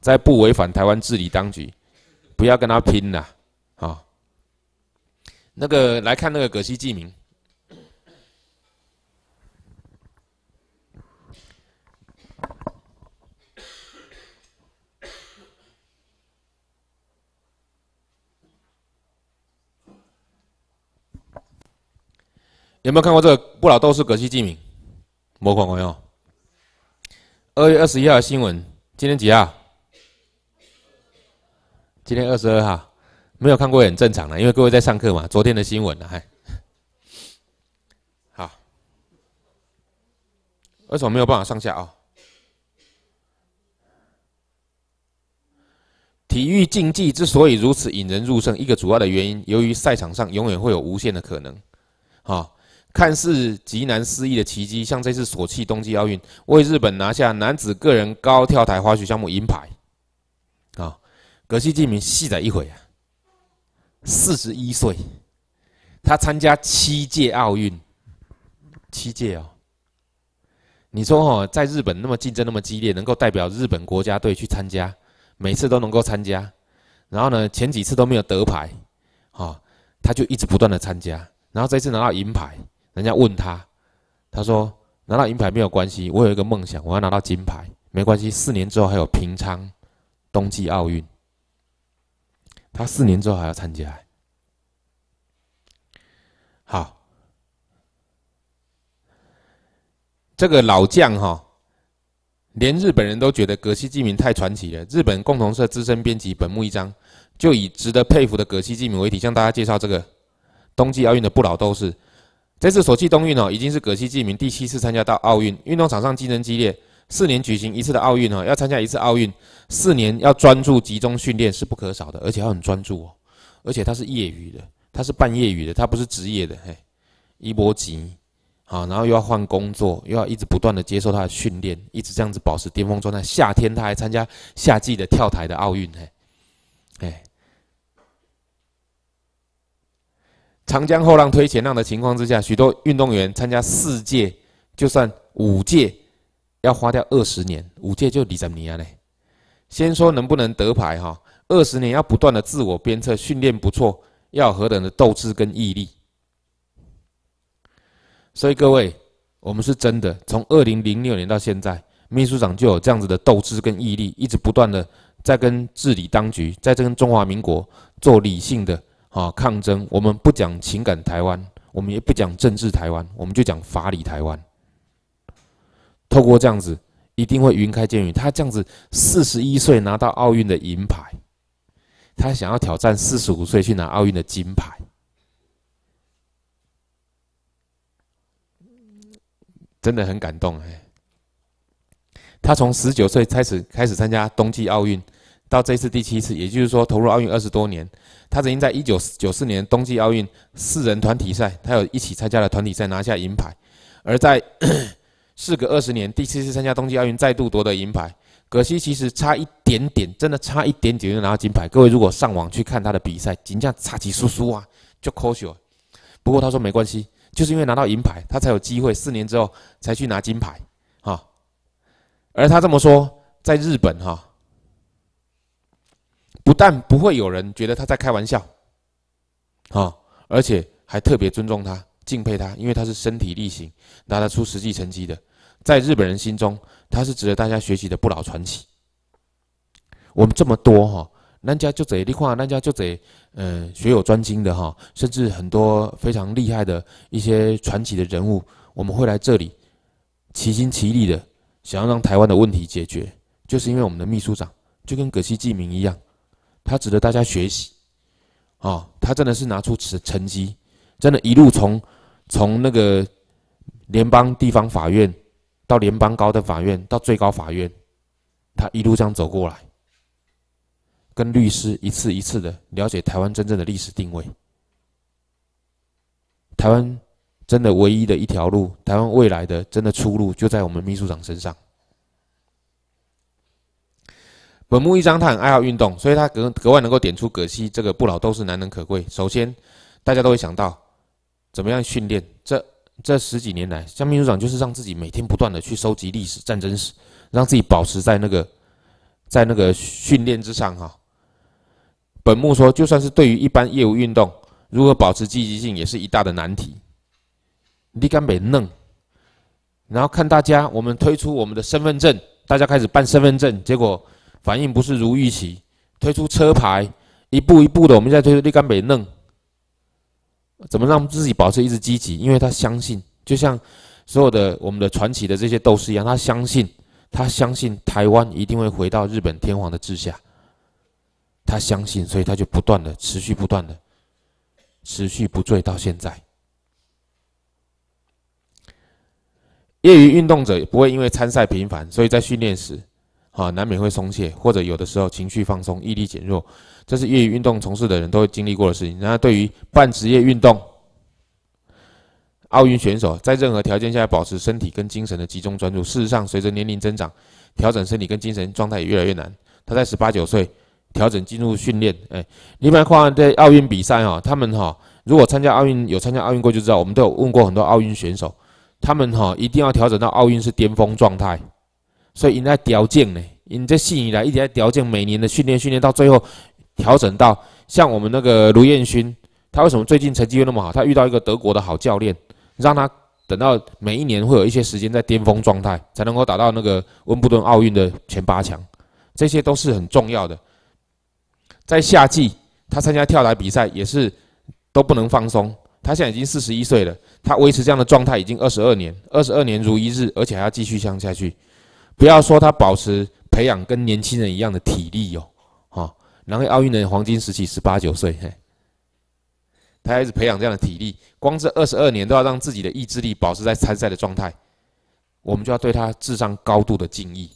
在不违反台湾治理当局，不要跟他拼了。啊，那个来看那个葛西记明，有没有看过这个不老斗士葛西记明？某款朋友，二月二十一号的新闻，今天几号？今天二十二号。没有看过很正常的，因为各位在上课嘛。昨天的新闻呢，嗨，好，为什么没有办法上下啊？体育竞技之所以如此引人入胜，一个主要的原因，由于赛场上永远会有无限的可能，啊，看似极难思议的奇迹，像这次索契冬季奥运为日本拿下男子个人高跳台滑雪项目银牌，啊，葛西进明，细仔一回啊。四十一岁，他参加七届奥运，七届哦。你说哦，在日本那么竞争那么激烈，能够代表日本国家队去参加，每次都能够参加，然后呢，前几次都没有得牌，哦，他就一直不断的参加，然后这次拿到银牌，人家问他，他说拿到银牌没有关系，我有一个梦想，我要拿到金牌，没关系，四年之后还有平昌冬季奥运。他四年之后还要参加。好，这个老将哈，连日本人都觉得葛西纪明太传奇了。日本共同社资深编辑本木一章就以“值得佩服的葛西纪明”为题，向大家介绍这个冬季奥运的不老斗士。这次索契冬运哦，已经是葛西纪明第七次参加到奥运，运动场上竞争激烈。四年举行一次的奥运哦，要参加一次奥运，四年要专注集中训练是不可少的，而且要很专注哦。而且他是业余的，他是半业余的，他不是职业的。嘿，伊波吉，好，然后又要换工作，又要一直不断的接受他的训练，一直这样子保持巅峰状态。夏天他还参加夏季的跳台的奥运。嘿，哎，长江后浪推前浪的情况之下，许多运动员参加四届就算五届。要花掉二十年，五届就你十年样呢？先说能不能得牌哈？二十年要不断的自我鞭策，训练不错，要何等的斗志跟毅力。所以各位，我们是真的从二零零六年到现在，秘书长就有这样子的斗志跟毅力，一直不断的在跟治理当局，在跟中华民国做理性的啊抗争。我们不讲情感台湾，我们也不讲政治台湾，我们就讲法理台湾。透过这样子，一定会云开见雨。他这样子，四十一岁拿到奥运的银牌，他想要挑战四十五岁去拿奥运的金牌，真的很感动。哎，他从十九岁开始开始参加冬季奥运，到这次第七次，也就是说投入奥运二十多年。他曾经在一九九四年冬季奥运四人团体赛，他有一起参加了团体赛，拿下银牌，而在。事隔二十年，第七次参加冬季奥运，再度夺得银牌，可惜其实差一点点，真的差一点，点就拿到金牌。各位如果上网去看他的比赛，金价差几输输啊，就科学。不过他说没关系，就是因为拿到银牌，他才有机会四年之后才去拿金牌啊。而他这么说，在日本哈，不但不会有人觉得他在开玩笑，啊，而且还特别尊重他。敬佩他，因为他是身体力行、拿得出实际成绩的。在日本人心中，他是值得大家学习的不老传奇。我们这么多哈，人家就这一句话，人家就这嗯学有专精的哈，甚至很多非常厉害的一些传奇的人物，我们会来这里齐心齐力的，想要让台湾的问题解决，就是因为我们的秘书长就跟葛西纪明一样，他值得大家学习啊，他真的是拿出成成绩，真的一路从。从那个联邦地方法院到联邦高等法院，到最高法院，他一路这样走过来，跟律师一次一次的了解台湾真正的历史定位。台湾真的唯一的一条路，台湾未来的真的出路就在我们秘书长身上。本木一章他很爱好运动，所以他格格外能够点出葛西这个不老都是难能可贵。首先，大家都会想到。怎么样训练？这这十几年来，像秘书长就是让自己每天不断的去收集历史战争史，让自己保持在那个在那个训练之上哈。本木说，就算是对于一般业务运动，如何保持积极性也是一大的难题。立竿没弄，然后看大家，我们推出我们的身份证，大家开始办身份证，结果反应不是如预期。推出车牌，一步一步的，我们在推出立竿没弄。怎么让自己保持一直积极？因为他相信，就像所有的我们的传奇的这些斗士一样，他相信，他相信台湾一定会回到日本天皇的治下。他相信，所以他就不断的持续不断的持续不坠到现在。业余运动者不会因为参赛频繁，所以在训练时啊难免会松懈，或者有的时候情绪放松，毅力减弱。这是业余运动从事的人都会经历过的事情。然后，对于半职业运动、奥运选手，在任何条件下保持身体跟精神的集中专注。事实上，随着年龄增长，调整身体跟精神状态也越来越难。他在十八九岁调整进入训练，哎，另外的话，在奥运比赛哈，他们哈，如果参加奥运有参加奥运过就知道，我们都有问过很多奥运选手，他们哈一定要调整到奥运是巅峰状态。所以，应在调整呢，因这戏以来一直在调整每年的训练，训练到最后。调整到像我们那个卢彦勋，他为什么最近成绩又那么好？他遇到一个德国的好教练，让他等到每一年会有一些时间在巅峰状态，才能够打到那个温布顿奥运的前八强，这些都是很重要的。在夏季，他参加跳台比赛也是都不能放松。他现在已经四十一岁了，他维持这样的状态已经二十二年，二十二年如一日，而且还要继续向下去。不要说他保持培养跟年轻人一样的体力哟。然后奥运的黄金时期十八九岁，嘿，他开始培养这样的体力，光是二十二年都要让自己的意志力保持在参赛的状态，我们就要对他智商高度的敬意。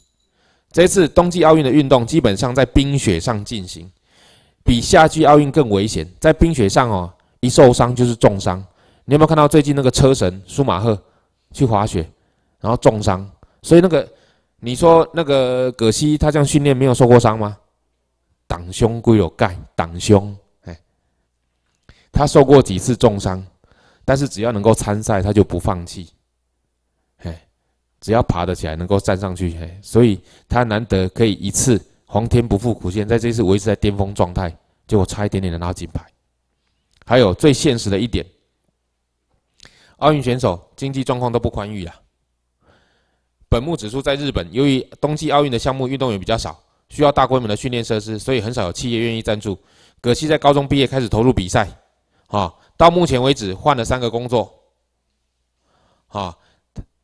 这次冬季奥运的运动基本上在冰雪上进行，比夏季奥运更危险。在冰雪上哦，一受伤就是重伤。你有没有看到最近那个车神舒马赫去滑雪，然后重伤？所以那个你说那个葛西他这样训练没有受过伤吗？挡胸归有盖挡胸，哎，他受过几次重伤，但是只要能够参赛，他就不放弃，哎，只要爬得起来，能够站上去，哎，所以他难得可以一次皇天不负苦心，在这次维持在巅峰状态，结果差一点点的拿金牌。还有最现实的一点，奥运选手经济状况都不宽裕啊。本木指数在日本，由于冬季奥运的项目运动员比较少。需要大规模的训练设施，所以很少有企业愿意赞助。葛西在高中毕业开始投入比赛，啊，到目前为止换了三个工作，啊，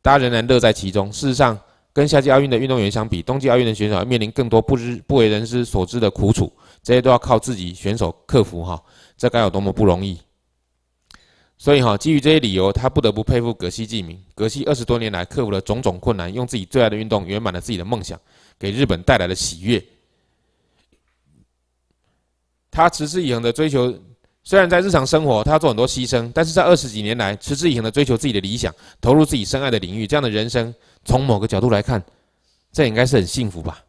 家仍然乐在其中。事实上，跟夏季奥运的运动员相比，冬季奥运的选手要面临更多不知不为人知所知的苦楚，这些都要靠自己选手克服哈，这该有多么不容易！所以哈，基于这些理由，他不得不佩服葛西继明。葛西二十多年来克服了种种困难，用自己最爱的运动圆满了自己的梦想。给日本带来了喜悦。他持之以恒的追求，虽然在日常生活他做很多牺牲，但是在二十几年来持之以恒的追求自己的理想，投入自己深爱的领域，这样的人生从某个角度来看，这应该是很幸福吧。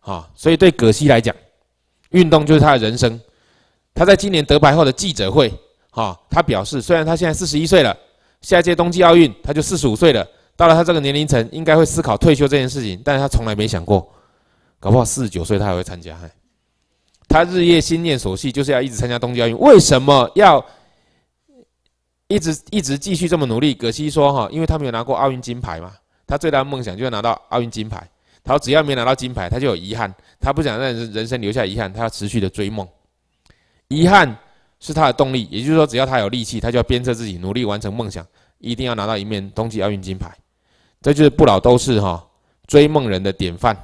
啊，所以对葛西来讲，运动就是他的人生。他在今年得牌后的记者会，哈，他表示，虽然他现在四十一岁了，下届冬季奥运他就四十五岁了。到了他这个年龄层，应该会思考退休这件事情，但是他从来没想过，搞不好四十九岁他还会参加。嗨，他日夜心念所系就是要一直参加东京奥运，为什么要一直一直继续这么努力？葛西说：“哈，因为他没有拿过奥运金牌嘛，他最大的梦想就是拿到奥运金牌。他说只要没拿到金牌，他就有遗憾，他不想让人生留下遗憾，他要持续的追梦。遗憾是他的动力，也就是说，只要他有力气，他就要鞭策自己努力完成梦想，一定要拿到一面冬季奥运金牌。”这就是不老都市哈追梦人的典范。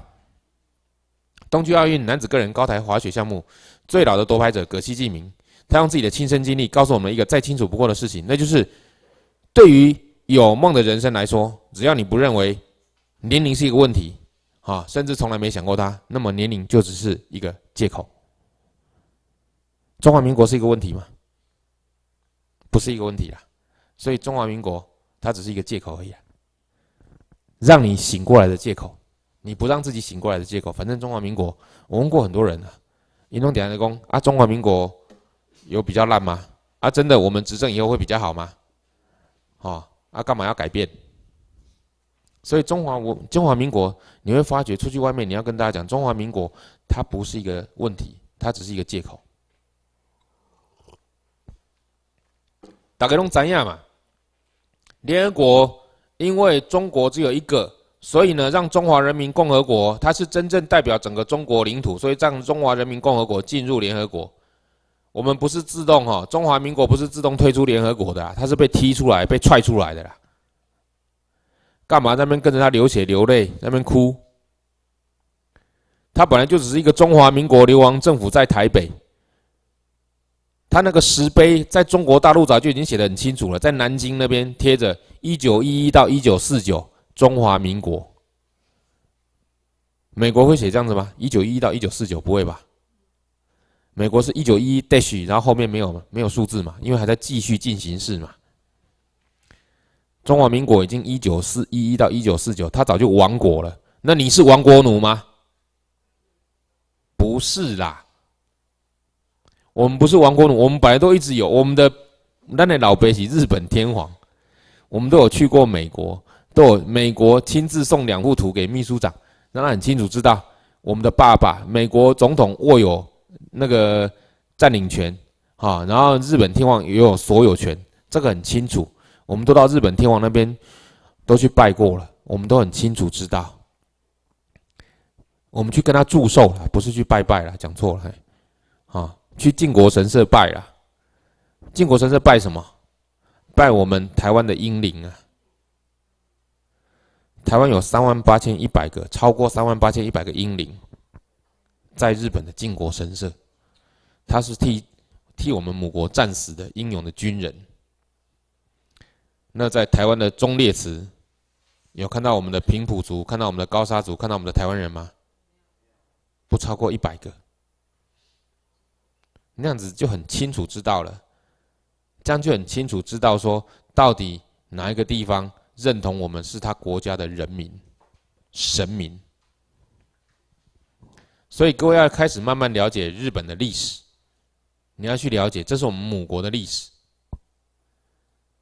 东京奥运男子个人高台滑雪项目最老的夺牌者葛西继明，他用自己的亲身经历告诉我们一个再清楚不过的事情，那就是对于有梦的人生来说，只要你不认为年龄是一个问题啊，甚至从来没想过他，那么年龄就只是一个借口。中华民国是一个问题吗？不是一个问题啦，所以中华民国它只是一个借口而已。让你醒过来的借口，你不让自己醒过来的借口。反正中华民国，我问过很多人了，民众点下工啊，中华民国有比较烂吗？啊，真的，我们执政以后会比较好吗？哦，啊，干嘛要改变？所以中华我中华民国，你会发觉出去外面，你要跟大家讲，中华民国它不是一个问题，它只是一个借口。大家拢知影嘛，联合国。因为中国只有一个，所以呢，让中华人民共和国它是真正代表整个中国领土，所以让中华人民共和国进入联合国。我们不是自动哈，中华民国不是自动退出联合国的，它是被踢出来、被踹出来的啦。干嘛那边跟着他流血流泪，那边哭？他本来就只是一个中华民国流亡政府在台北。他那个石碑在中国大陆早就已经写的很清楚了，在南京那边贴着。一九一一到一九四九，中华民国。美国会写这样子吗？一九一一到一九四九，不会吧？美国是一九一一 dash，然后后面没有没有数字嘛，因为还在继续进行式嘛。中华民国已经一九四一一到一九四九，他早就亡国了。那你是亡国奴吗？不是啦，我们不是亡国奴，我们本来都一直有我们的那那老辈是日本天皇。我们都有去过美国，都有美国亲自送两幅图给秘书长，让他很清楚知道我们的爸爸，美国总统握有那个占领权，哈，然后日本天皇也有所有权，这个很清楚。我们都到日本天皇那边都去拜过了，我们都很清楚知道。我们去跟他祝寿了，不是去拜拜了，讲错了，啊，去靖国神社拜了，靖国神社拜什么？拜我们台湾的英灵啊！台湾有三万八千一百个，超过三万八千一百个英灵，在日本的靖国神社，他是替替我们母国战死的英勇的军人。那在台湾的忠烈祠，有看到我们的平埔族、看到我们的高沙族、看到我们的台湾人吗？不超过一百个，那样子就很清楚知道了。这样就很清楚，知道说到底哪一个地方认同我们是他国家的人民、神明。所以各位要开始慢慢了解日本的历史，你要去了解，这是我们母国的历史。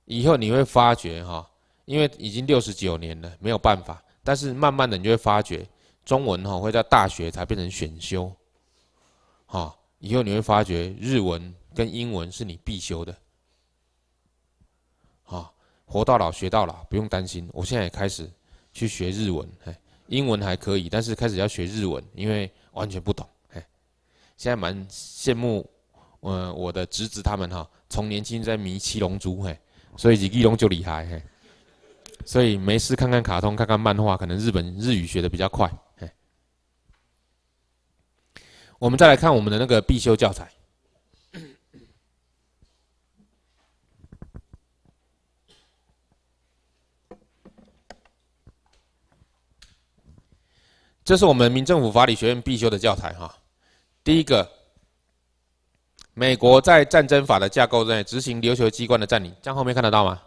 以后你会发觉哈，因为已经六十九年了，没有办法。但是慢慢的，你会发觉中文哈会在大学才变成选修，哈，以后你会发觉日文跟英文是你必修的。活到老，学到老，不用担心。我现在也开始去学日文，英文还可以，但是开始要学日文，因为完全不懂。现在蛮羡慕，嗯，我的侄子他们哈，从年轻在迷《七龙珠》，嘿，所以一龙就厉害，嘿。所以没事看看卡通，看看漫画，可能日本日语学的比较快。我们再来看我们的那个必修教材。这是我们民政府法理学院必修的教材哈。第一个，美国在战争法的架构内执行琉球机关的占领，这样后面看得到吗？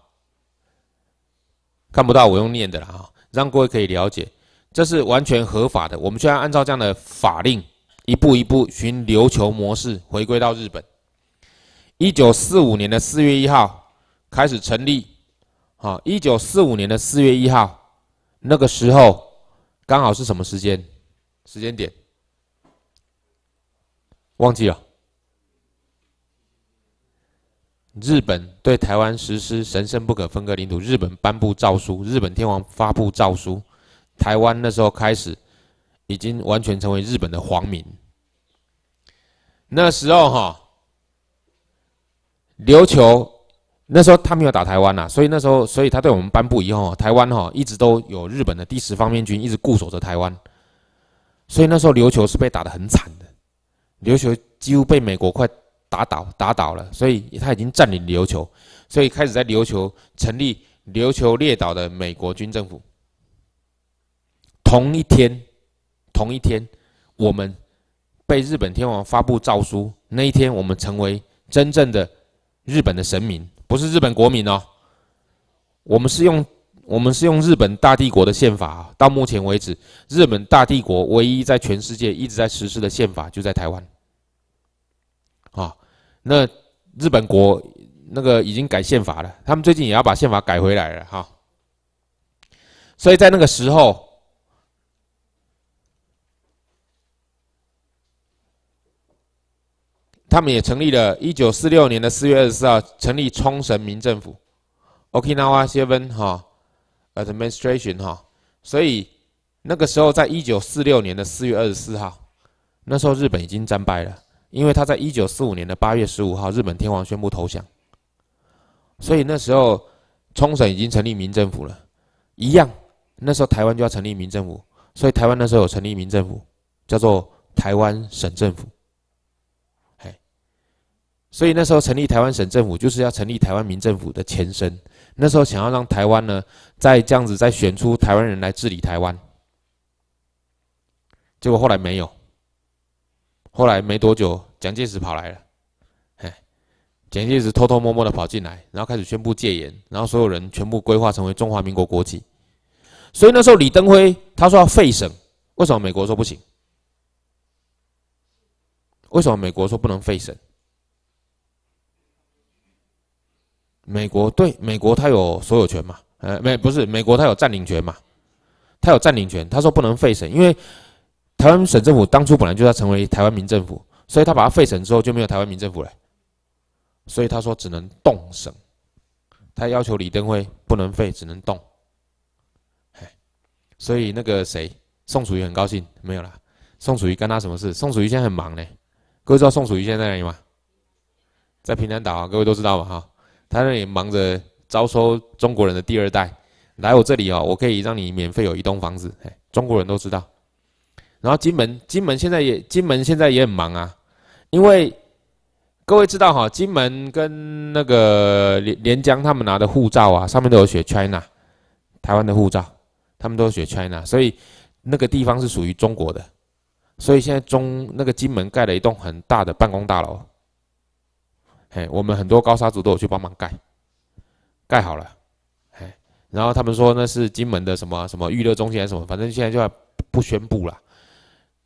看不到，我用念的了哈，让各位可以了解，这是完全合法的。我们需要按照这样的法令，一步一步循琉球模式回归到日本。一九四五年的四月一号开始成立，好，一九四五年的四月一号那个时候。刚好是什么时间？时间点忘记了。日本对台湾实施神圣不可分割领土，日本颁布诏书，日本天皇发布诏书，台湾那时候开始已经完全成为日本的皇民。那时候哈，琉球。那时候他没有打台湾呐，所以那时候，所以他对我们颁布以后，台湾哈一直都有日本的第十方面军一直固守着台湾，所以那时候琉球是被打得很惨的，琉球几乎被美国快打倒打倒了，所以他已经占领琉球，所以开始在琉球成立琉球列岛的美国军政府。同一天，同一天，我们被日本天皇发布诏书，那一天我们成为真正的日本的神明。不是日本国民哦，我们是用我们是用日本大帝国的宪法啊。到目前为止，日本大帝国唯一在全世界一直在实施的宪法就在台湾，啊，那日本国那个已经改宪法了，他们最近也要把宪法改回来了哈。所以在那个时候。他们也成立了，1946年的4月24号成立冲绳民政府，Okinawa c i v Administration 哈，所以那个时候在1946年的4月24号，那时候日本已经战败了，因为他在1945年的8月15号日本天皇宣布投降，所以那时候冲绳已经成立民政府了，一样，那时候台湾就要成立民政府，所以台湾那时候有成立民政府，叫做台湾省政府。所以那时候成立台湾省政府，就是要成立台湾民政府的前身。那时候想要让台湾呢，再这样子再选出台湾人来治理台湾，结果后来没有。后来没多久，蒋介石跑来了，哎，蒋介石偷偷摸摸的跑进来，然后开始宣布戒严，然后所有人全部规划成为中华民国国籍。所以那时候李登辉他说要废省，为什么美国说不行？为什么美国说不能废省？美国对美国，他有所有权嘛？呃，没不是美国，他有占领权嘛？他有占领权。他说不能废省，因为台湾省政府当初本来就要成为台湾民政府，所以他把它废省之后就没有台湾民政府了。所以他说只能动省，他要求李登辉不能废，只能动。哎，所以那个谁，宋楚瑜很高兴，没有了。宋楚瑜干他什么事？宋楚瑜现在很忙呢。各位知道宋楚瑜现在哪里吗？在平潭岛啊，各位都知道吧？哈。他那里忙着招收中国人的第二代来我这里哦，我可以让你免费有一栋房子。哎，中国人都知道。然后金门，金门现在也金门现在也很忙啊，因为各位知道哈，金门跟那个连江他们拿的护照啊，上面都有写 China，台湾的护照，他们都有写 China，所以那个地方是属于中国的。所以现在中那个金门盖了一栋很大的办公大楼。哎，我们很多高沙族都有去帮忙盖，盖好了，哎，然后他们说那是金门的什么什么娱乐中心还是什么，反正现在就不不宣布了，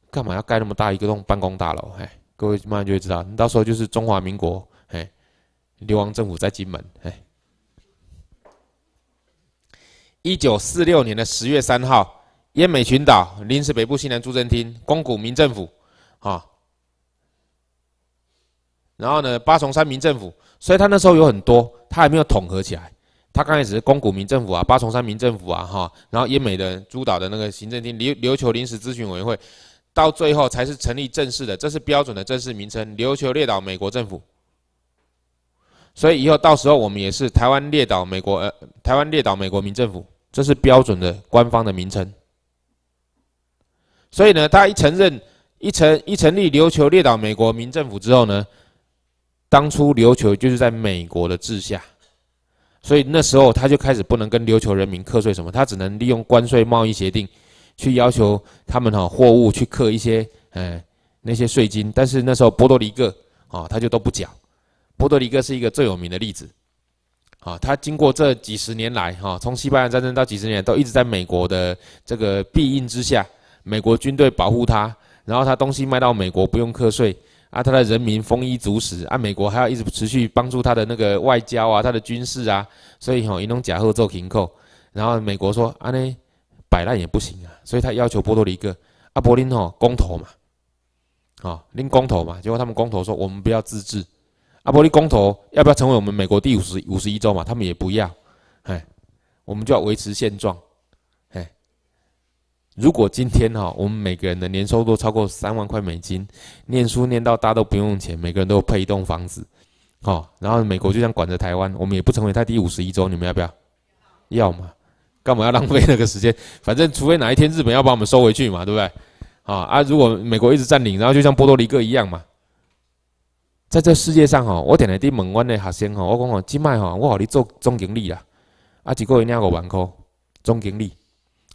干嘛要盖那么大一个栋办公大楼？哎，各位慢慢就会知道，你到时候就是中华民国哎，流亡政府在金门哎，一九四六年的十月三号，燕美群岛临时北部西南驻政厅光谷民政府啊。然后呢，八重山民政府，所以他那时候有很多，他还没有统合起来。他刚开始是公股民政府啊，八重山民政府啊，哈。然后英美的主导的那个行政厅琉琉球临时咨询委员会，到最后才是成立正式的，这是标准的正式名称：琉球列岛美国政府。所以以后到时候我们也是台湾列岛美国呃，台湾列岛美国民政府，这是标准的官方的名称。所以呢，他一承认一成一成立琉球列岛美国民政府之后呢？当初琉球就是在美国的治下，所以那时候他就开始不能跟琉球人民课税什么，他只能利用关税贸易协定，去要求他们哈货物去课一些，呃那些税金。但是那时候波多黎各啊，他就都不缴。波多黎各是一个最有名的例子，啊，他经过这几十年来哈，从西班牙战争到几十年都一直在美国的这个庇荫之下，美国军队保护他，然后他东西卖到美国不用课税。啊，他的人民丰衣足食，啊，美国还要一直持续帮助他的那个外交啊，他的军事啊，所以吼，银弄假后做停扣，然后美国说，啊呢，摆烂也不行啊，所以他要求波多黎各，阿波林吼公投嘛，哦，拎公投嘛，结果他们公投说，我们不要自治，阿波林公投要不要成为我们美国第五十五十一州嘛？他们也不要，哎，我们就要维持现状。如果今天哈，我们每个人的年收入超过三万块美金，念书念到大家都不用钱，每个人都有配一栋房子，哦，然后美国就像管着台湾，我们也不成为他第五十一州，你们要不要？要嘛，干嘛要浪费那个时间？反正除非哪一天日本要把我们收回去嘛，对不对？啊啊！如果美国一直占领，然后就像波多黎各一样嘛，在这世界上哈，我点了滴猛湾的学生哈，我讲哦，今麦哈，我给你做总经理啦，啊一个月领五万块，总经理，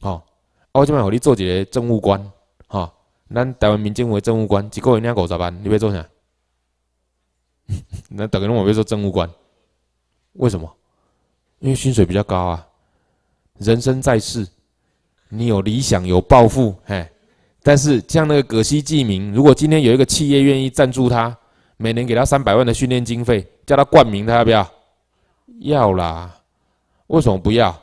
哦。我今晚让你做一个政务官，吼，咱台湾民政委政务官一个月领五十万，你要做啥？那等家拢话要做政务官，为什么？因为薪水比较高啊。人生在世，你有理想有抱负，嘿。但是像那个葛西纪明，如果今天有一个企业愿意赞助他，每年给他三百万的训练经费，叫他冠名，他要不要？要啦。为什么不要？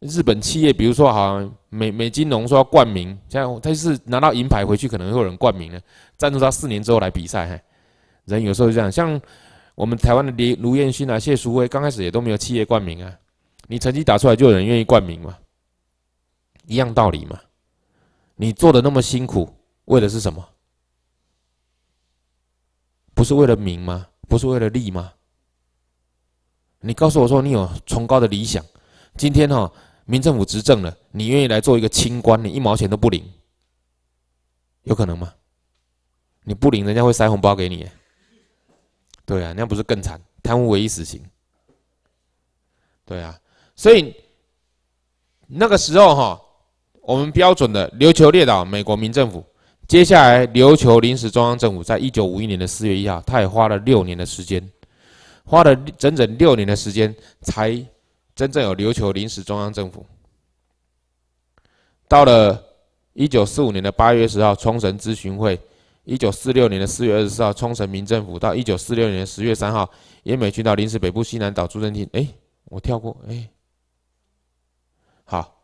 日本企业，比如说，哈，美美金融说要冠名，像他是拿到银牌回去，可能会有人冠名呢，赞助他四年之后来比赛。哈，人有时候就这样，像我们台湾的卢卢彦勋啊、谢淑薇，刚开始也都没有企业冠名啊。你成绩打出来，就有人愿意冠名嘛，一样道理嘛。你做的那么辛苦，为的是什么？不是为了名吗？不是为了利吗？你告诉我说你有崇高的理想，今天哈。民政府执政了，你愿意来做一个清官？你一毛钱都不领，有可能吗？你不领，人家会塞红包给你。对啊，那不是更惨？贪污唯一死刑。对啊，所以那个时候哈，我们标准的琉球列岛美国民政府，接下来琉球临时中央政府，在一九五一年的四月一号，他也花了六年的时间，花了整整六年的时间才。真正有琉球临时中央政府。到了一九四五年的八月十号，冲绳咨询会；一九四六年的四月二十四号，冲绳民政府；到一九四六年十月三号，也美群岛临时北部西南岛驻镇厅。哎，我跳过。哎，好，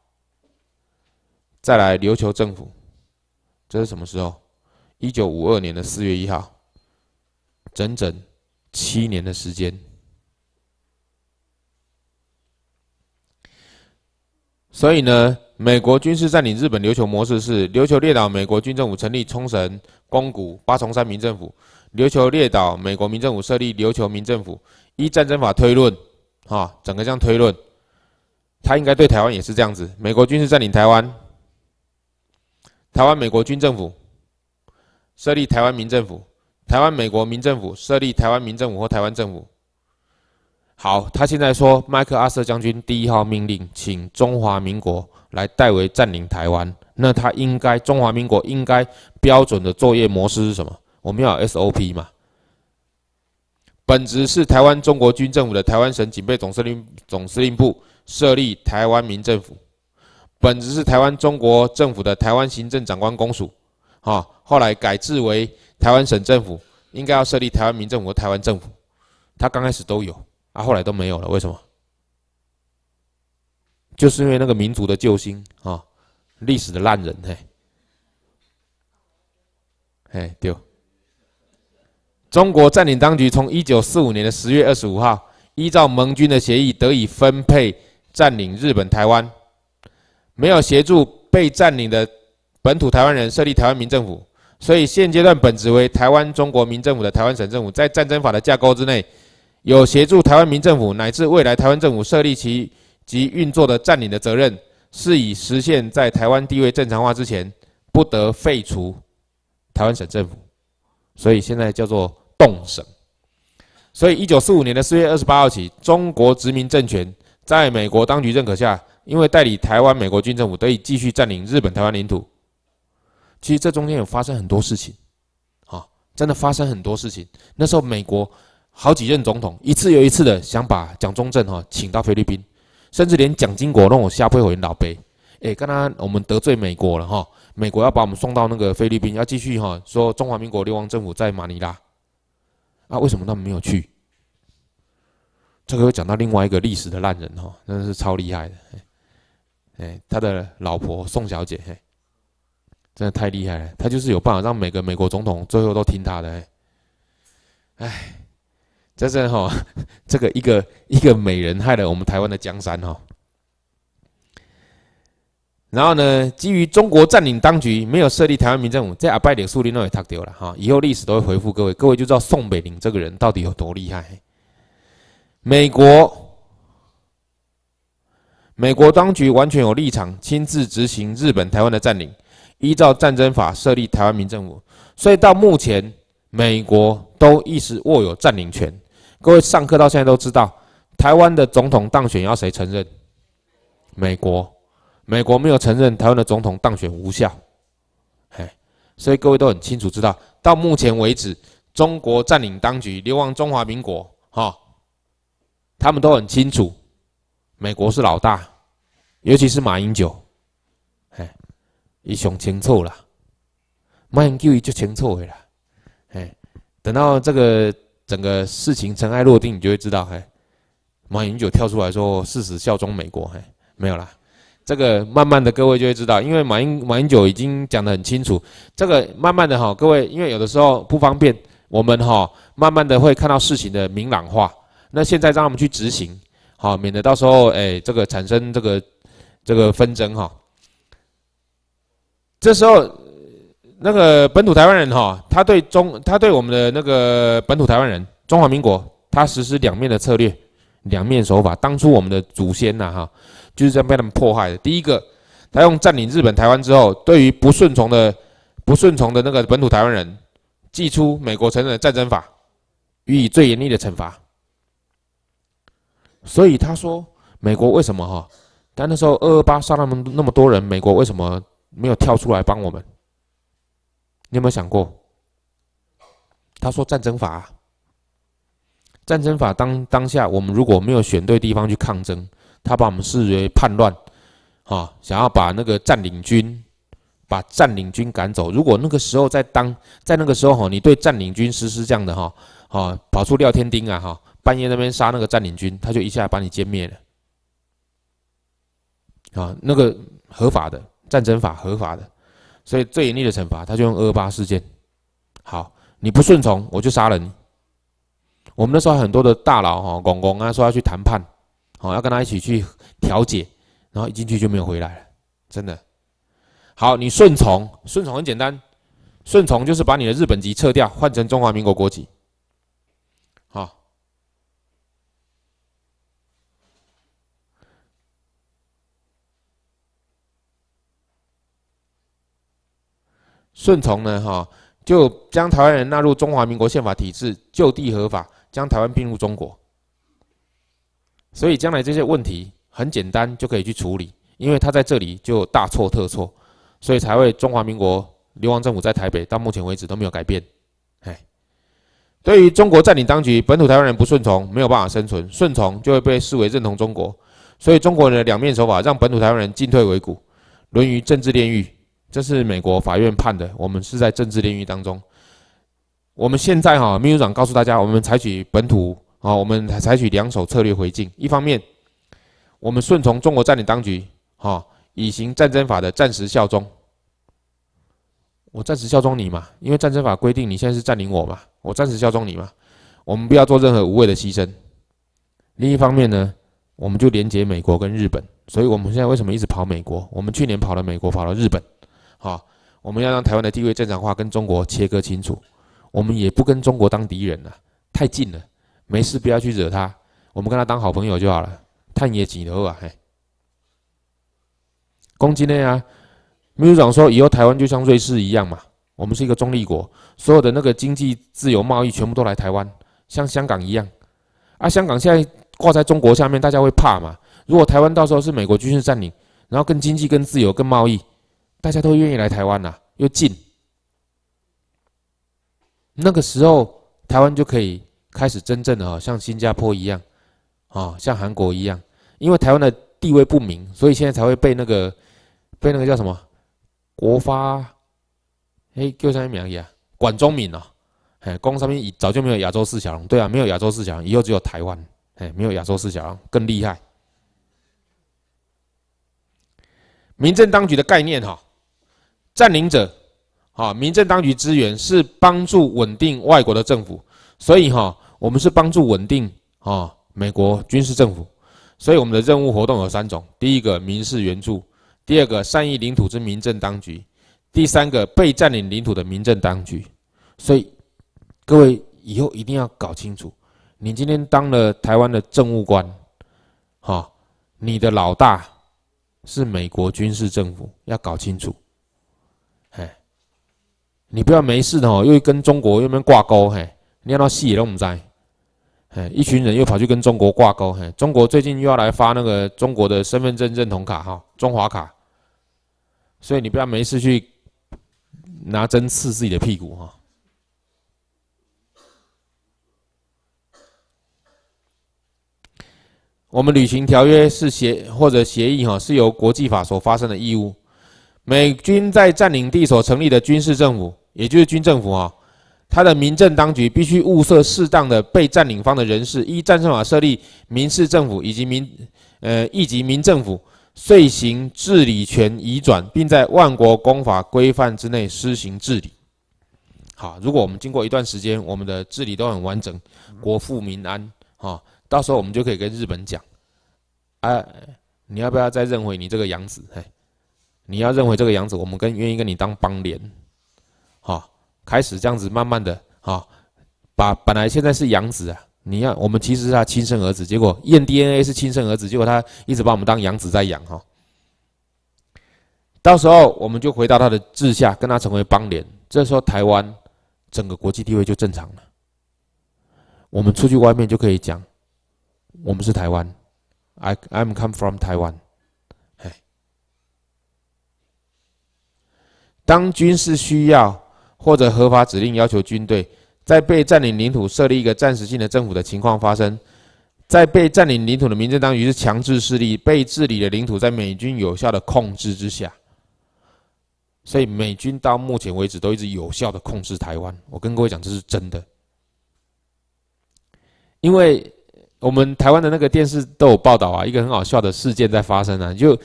再来琉球政府，这是什么时候？一九五二年的四月一号，整整七年的时间。所以呢，美国军事占领日本琉球模式是琉球列岛美国军政府成立冲绳、宫古、八重山民政府；琉球列岛美国民政府设立琉球民政府。依战争法推论，啊，整个这样推论，他应该对台湾也是这样子。美国军事占领台湾，台湾美国军政府设立台湾民政府；台湾美国民政府设立台湾民政府和台湾政府。好，他现在说，麦克阿瑟将军第一号命令，请中华民国来代为占领台湾。那他应该，中华民国应该标准的作业模式是什么？我们要 SOP 嘛？本职是台湾中国军政府的台湾省警备总司令总司令部设立台湾民政府，本职是台湾中国政府的台湾行政长官公署，啊，后来改制为台湾省政府，应该要设立台湾民政府和台湾政府，他刚开始都有。啊，后来都没有了，为什么？就是因为那个民族的救星啊，历史的烂人嘿，哎丢。中国占领当局从一九四五年的十月二十五号，依照盟军的协议得以分配占领日本台湾，没有协助被占领的本土台湾人设立台湾民政府，所以现阶段本职为台湾中国民政府的台湾省政府，在战争法的架构之内。有协助台湾民政府乃至未来台湾政府设立其及运作的占领的责任，是以实现在台湾地位正常化之前，不得废除台湾省政府，所以现在叫做动省。所以，一九四五年的四月二十八号起，中国殖民政权在美国当局认可下，因为代理台湾美国军政府得以继续占领日本台湾领土。其实这中间有发生很多事情，啊，真的发生很多事情。那时候美国。好几任总统一次又一次的想把蒋中正哈请到菲律宾，甚至连蒋经国那我虾皮回老辈，哎，刚刚我们得罪美国了哈，美国要把我们送到那个菲律宾，要继续哈说中华民国六王政府在马尼拉，啊，为什么他们没有去？这个又讲到另外一个历史的烂人哈，真的是超厉害的，哎，他的老婆宋小姐嘿，真的太厉害了，他就是有办法让每个美国总统最后都听他的，哎。这是哈，这个一个一个美人害了我们台湾的江山哈。然后呢，基于中国占领当局没有设立台湾民政府，在阿拜点树林那也他丢了哈，以后历史都会回复各位，各位就知道宋美龄这个人到底有多厉害。美国，美国当局完全有立场亲自执行日本台湾的占领，依照战争法设立台湾民政府，所以到目前美国都一直握有占领权。各位上课到现在都知道，台湾的总统当选要谁承认？美国，美国没有承认台湾的总统当选无效，哎，所以各位都很清楚知道，到目前为止，中国占领当局流亡中华民国，哈，他们都很清楚，美国是老大，尤其是马英九，哎，已经清楚了，马英九已就清楚的了，哎，等到这个。整个事情尘埃落定，你就会知道，嘿，马英九跳出来说誓死效忠美国，嘿，没有啦，这个慢慢的各位就会知道，因为马英马英九已经讲得很清楚，这个慢慢的哈，各位因为有的时候不方便，我们哈慢慢的会看到事情的明朗化。那现在让他们去执行，好，免得到时候哎这个产生这个这个纷争哈。这时候。那个本土台湾人哈，他对中，他对我们的那个本土台湾人，中华民国，他实施两面的策略，两面手法。当初我们的祖先呐哈，就是这样被他们迫害的。第一个，他用占领日本台湾之后，对于不顺从的、不顺从的那个本土台湾人，祭出美国承认的战争法，予以最严厉的惩罚。所以他说，美国为什么哈？但那时候二二八杀那么那么多人，美国为什么没有跳出来帮我们？你有没有想过？他说战争法，战争法当当下，我们如果没有选对地方去抗争，他把我们视为叛乱，啊，想要把那个占领军，把占领军赶走。如果那个时候在当，在那个时候哈，你对占领军实施这样的哈，啊，跑出廖天丁啊哈，半夜那边杀那个占领军，他就一下把你歼灭了，啊，那个合法的战争法，合法的。所以最严厉的惩罚，他就用二八事件。好，你不顺从，我就杀人。我们那时候很多的大佬哈，公公啊说要去谈判，好要跟他一起去调解，然后一进去就没有回来了，真的。好，你顺从，顺从很简单，顺从就是把你的日本籍撤掉，换成中华民国国籍。顺从呢，哈，就将台湾人纳入中华民国宪法体制，就地合法，将台湾并入中国。所以将来这些问题很简单就可以去处理，因为他在这里就大错特错，所以才会中华民国流亡政府在台北到目前为止都没有改变。哎，对于中国占领当局，本土台湾人不顺从没有办法生存，顺从就会被视为认同中国，所以中国人的两面手法让本土台湾人进退维谷，沦于政治炼狱。这是美国法院判的，我们是在政治领域当中。我们现在哈，秘书长告诉大家，我们采取本土啊，我们采取两手策略回敬。一方面，我们顺从中国占领当局哈，以行战争法的暂时效忠。我暂时效忠你嘛，因为战争法规定你现在是占领我嘛，我暂时效忠你嘛。我们不要做任何无谓的牺牲。另一方面呢，我们就连接美国跟日本。所以我们现在为什么一直跑美国？我们去年跑了美国，跑了日本。好，我们要让台湾的地位正常化，跟中国切割清楚。我们也不跟中国当敌人了，太近了，没事不要去惹他。我们跟他当好朋友就好了，探也挤头啊，嘿。攻击内啊，秘书长说以后台湾就像瑞士一样嘛，我们是一个中立国，所有的那个经济自由贸易全部都来台湾，像香港一样。啊，香港现在挂在中国下面，大家会怕嘛？如果台湾到时候是美国军事占领，然后跟经济、跟自由、跟贸易。大家都愿意来台湾呐，又近。那个时候，台湾就可以开始真正的哦，像新加坡一样，啊，像韩国一样。因为台湾的地位不明，所以现在才会被那个，被那个叫什么，国发，哎，叫什么名字啊？管中敏哦，哎，工商上面已早就没有亚洲四小龙，对啊，没有亚洲四小龙，以后只有台湾，哎，没有亚洲四小龙更厉害。民政当局的概念哈。占领者，啊，民政当局支援是帮助稳定外国的政府，所以哈，我们是帮助稳定啊，美国军事政府。所以我们的任务活动有三种：第一个，民事援助；第二个，善意领土之民政当局；第三个，被占领领土的民政当局。所以，各位以后一定要搞清楚，你今天当了台湾的政务官，哈，你的老大是美国军事政府，要搞清楚。你不要没事的哦，又跟中国又没挂钩，嘿，你看到戏也弄在，嘿，一群人又跑去跟中国挂钩，嘿，中国最近又要来发那个中国的身份证认同卡哈，中华卡，所以你不要没事去拿针刺自己的屁股哈。我们履行条约是协或者协议哈，是由国际法所发生的义务。美军在占领地所成立的军事政府，也就是军政府啊，他的民政当局必须物色适当的被占领方的人士，依战争法设立民事政府以及民呃一级民政府，遂行治理权移转，并在万国公法规范之内施行治理。好，如果我们经过一段时间，我们的治理都很完整，国富民安啊，到时候我们就可以跟日本讲，哎，你要不要再认回你这个养子？嘿。你要认为这个养子，我们跟愿意跟你当帮联，好，开始这样子慢慢的哈，把本来现在是养子啊，你要我们其实是他亲生儿子，结果验 DNA 是亲生儿子，结果他一直把我们当养子在养哈，到时候我们就回到他的治下，跟他成为帮联，这时候台湾整个国际地位就正常了，我们出去外面就可以讲，我们是台湾，I I'm come from 台湾。当军事需要或者合法指令要求军队在被占领领土设立一个暂时性的政府的情况发生，在被占领领土的民政党于是强制势力，被治理的领土在美军有效的控制之下，所以美军到目前为止都一直有效的控制台湾。我跟各位讲这是真的，因为我们台湾的那个电视都有报道啊，一个很好笑的事件在发生啊，就。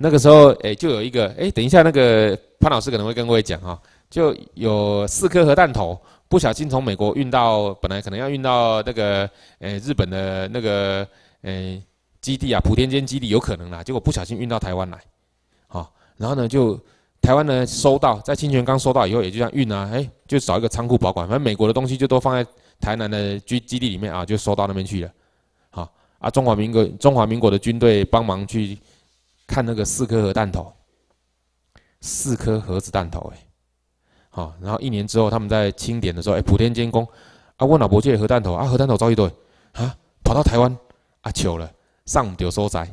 那个时候，哎，就有一个，哎，等一下，那个潘老师可能会跟各位讲啊，就有四颗核弹头，不小心从美国运到，本来可能要运到那个，呃，日本的那个，呃，基地啊，普天间基地有可能啦，结果不小心运到台湾来，好，然后呢，就台湾呢收到，在清泉刚收到以后，也就这样运啊，哎，就找一个仓库保管，反正美国的东西就都放在台南的基基地里面啊，就收到那边去了，好，啊，中华民国，中华民国的军队帮忙去。看那个四颗核弹头，四颗核子弹头，哎，好，然后一年之后，他们在清点的时候，哎，普天监工，啊，我老婆借核弹头，啊，核弹头遭一堆，啊，跑到台湾，啊，糗了，上唔收所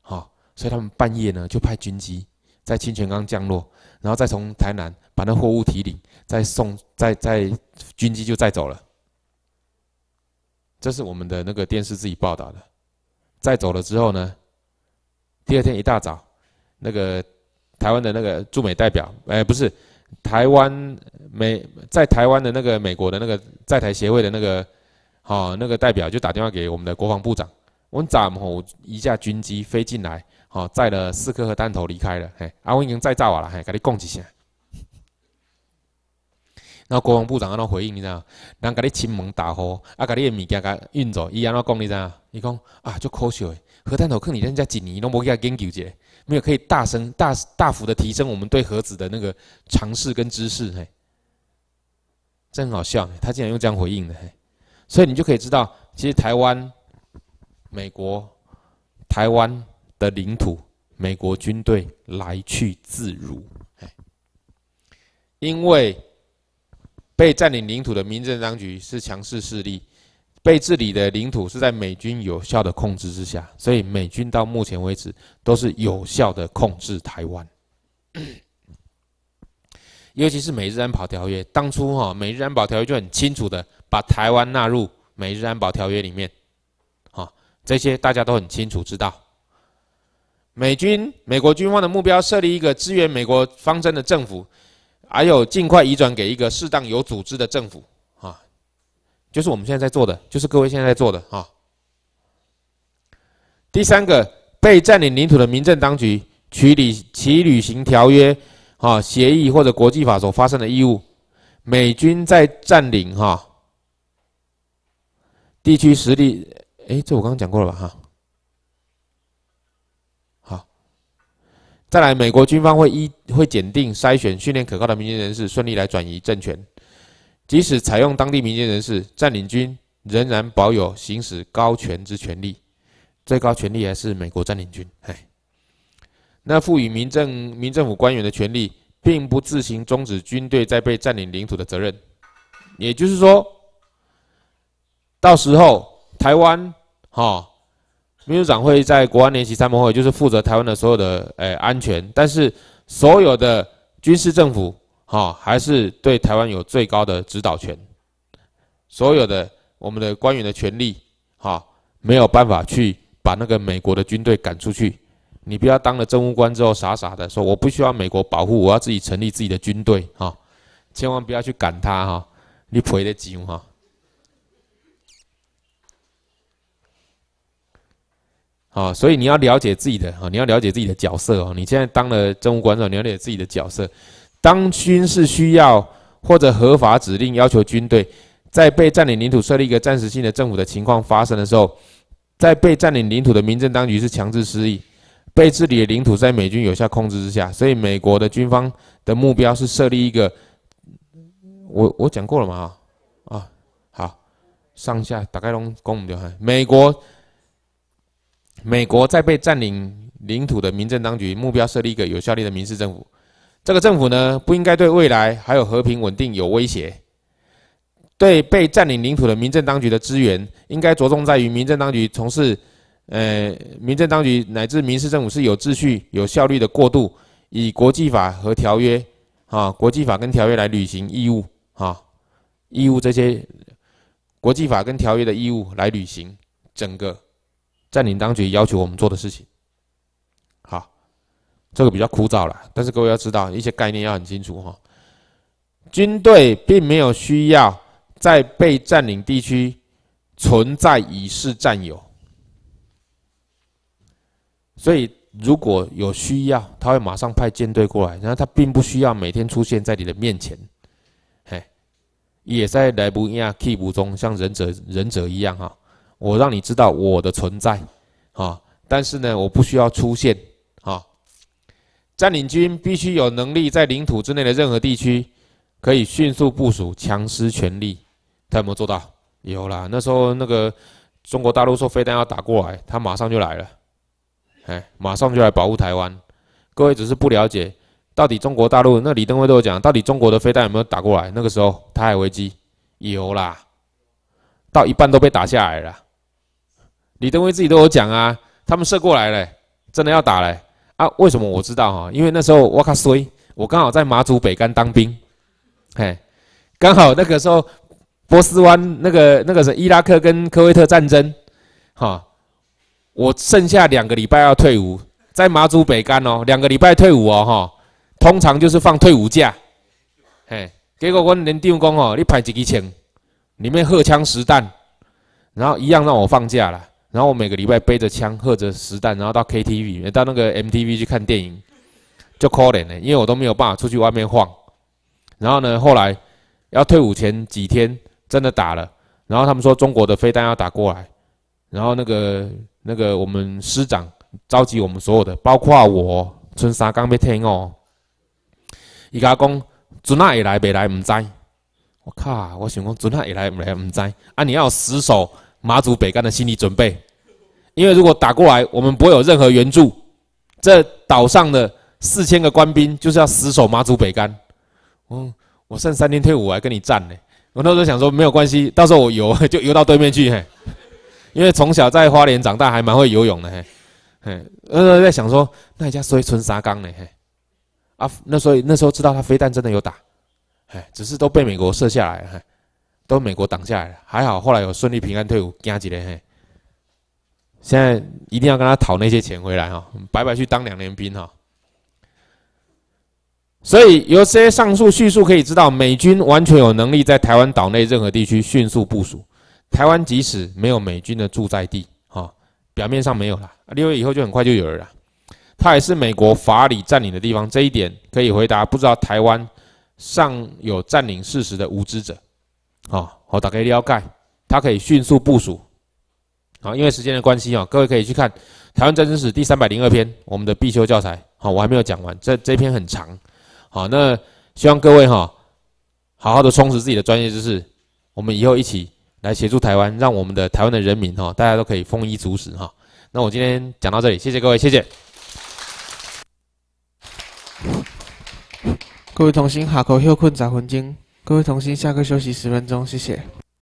好，所以他们半夜呢就派军机在清泉岗降落，然后再从台南把那货物提领，再送，再再军机就载走了。这是我们的那个电视自己报道的，载走了之后呢。第二天一大早，那个台湾的那个驻美代表，哎，不是台湾美在台湾的那个美国的那个在台协会的那个好那个代表就打电话给我们的国防部长，我们怎么一架军机飞进来，好载了四颗核弹头离开了，嘿，阿我已经载炸我了，嘿，跟你讲一声。然后国防部长安怎回应你知道？人甲你亲蒙打呼，啊，甲你的物件甲运走，伊安怎讲你知道？伊讲啊，足可惜。核弹头可以让人家紧你，弄不起研究牛姐，没有可以大声大大幅的提升我们对核子的那个尝试跟知识，嘿，真好笑，他竟然用这样回应的，嘿，所以你就可以知道，其实台湾、美国、台湾的领土，美国军队来去自如，嘿，因为被占领领土的民政当局是强势势力。被治理的领土是在美军有效的控制之下，所以美军到目前为止都是有效的控制台湾。尤其是美日安保条约，当初哈美日安保条约就很清楚的把台湾纳入美日安保条约里面，哦，这些大家都很清楚知道。美军美国军方的目标，设立一个支援美国方针的政府，还有尽快移转给一个适当有组织的政府。就是我们现在在做的，就是各位现在在做的啊。第三个，被占领领土的民政当局取理其履行条约、啊协议或者国际法所发生的义务。美军在占领哈地区，实力哎，这我刚刚讲过了吧哈。好，再来，美国军方会一会检定筛选训练可靠的民间人士，顺利来转移政权。即使采用当地民间人士，占领军仍然保有行使高权之权利，最高权力还是美国占领军。哎，那赋予民政、民政府官员的权利，并不自行终止军队在被占领领土的责任。也就是说，到时候台湾，哈，秘书长会在国安联席参谋会，就是负责台湾的所有的，呃安全。但是所有的军事政府。哈，还是对台湾有最高的指导权。所有的我们的官员的权利，哈，没有办法去把那个美国的军队赶出去。你不要当了政务官之后，傻傻的说我不需要美国保护，我要自己成立自己的军队啊！千万不要去赶他哈，你赔得少哈。啊，所以你要了解自己的啊，你要了解自己的角色哦。你现在当了政务官之后，了解自己的角色。当军事需要或者合法指令要求军队在被占领领土设立一个暂时性的政府的情况发生的时候，在被占领领土的民政当局是强制失意，被治理的领土在美军有效控制之下，所以美国的军方的目标是设立一个，我我讲过了嘛，啊，好，上下大概拢讲唔掉嗨，美国，美国在被占领领土的民政当局目标设立一个有效力的民事政府。这个政府呢，不应该对未来还有和平稳定有威胁。对被占领领土的民政当局的支援，应该着重在于民政当局从事，呃，民政当局乃至民事政府是有秩序、有效率的过渡，以国际法和条约，啊，国际法跟条约来履行义务，啊，义务这些国际法跟条约的义务来履行整个占领当局要求我们做的事情。这个比较枯燥了，但是各位要知道一些概念要很清楚哈。军队并没有需要在被占领地区存在以示占有，所以如果有需要，他会马上派舰队过来，然后他并不需要每天出现在你的面前。哎，也在来不亚 keep 中，像忍者忍者一样哈。我让你知道我的存在啊，但是呢，我不需要出现。占领军必须有能力在领土之内的任何地区，可以迅速部署、强施权力。他有没有做到？有啦，那时候那个中国大陆说飞弹要打过来，他马上就来了，哎，马上就来保护台湾。各位只是不了解，到底中国大陆那李登辉都有讲，到底中国的飞弹有没有打过来？那个时候台海危机有啦，到一半都被打下来了。李登辉自己都有讲啊，他们射过来了，真的要打嘞。啊，为什么我知道哈？因为那时候我卡衰，我刚好在马祖北干当兵，嘿，刚好那个时候波斯湾那个那个是伊拉克跟科威特战争，哈，我剩下两个礼拜要退伍，在马祖北干哦，两个礼拜退伍哦，哈，通常就是放退伍假，嘿，结果我连长工哦，你派一支枪，里面荷枪实弹，然后一样让我放假了。然后我每个礼拜背着枪，喝着实弹，然后到 KTV，到那个 MTV 去看电影，就可怜了，因为我都没有办法出去外面晃。然后呢，后来要退伍前几天，真的打了。然后他们说中国的飞弹要打过来，然后那个那个我们师长召集我们所有的，包括我春沙刚被听哦，伊家讲准那也来未来唔知，我靠，我想讲准那也来未来唔知，啊你要死守马祖北干的心理准备。因为如果打过来，我们不会有任何援助。这岛上的四千个官兵就是要死守马祖北干。嗯，我剩三天退伍，我还跟你战呢。我那时候想说，没有关系，到时候我游 就游到对面去。嘿，因为从小在花莲长大，还蛮会游泳的。嘿，那时候在想说，那家属于春沙缸呢。嘿，啊，那所以那时候知道他飞弹真的有打。嘿，只是都被美国射下来，都美国挡下来了。还好后来有顺利平安退伍，惊几呢？嘿。现在一定要跟他讨那些钱回来哈，白白去当两年兵哈。所以由这些上述叙述可以知道，美军完全有能力在台湾岛内任何地区迅速部署。台湾即使没有美军的驻在地啊，表面上没有了，六月以后就很快就有了。啦。它也是美国法理占领的地方，这一点可以回答不知道台湾尚有占领事实的无知者啊。我打开料盖，它可以迅速部署。好，因为时间的关系啊，各位可以去看《台湾战争史》第三百零二篇，我们的必修教材。好，我还没有讲完，这这一篇很长。好，那希望各位哈，好好的充实自己的专业知识。我们以后一起来协助台湾，让我们的台湾的人民哈，大家都可以丰衣足食哈。那我今天讲到这里，谢谢各位，谢谢。各位同心下课休困十分钟，各位同心下课休息十分钟，谢谢。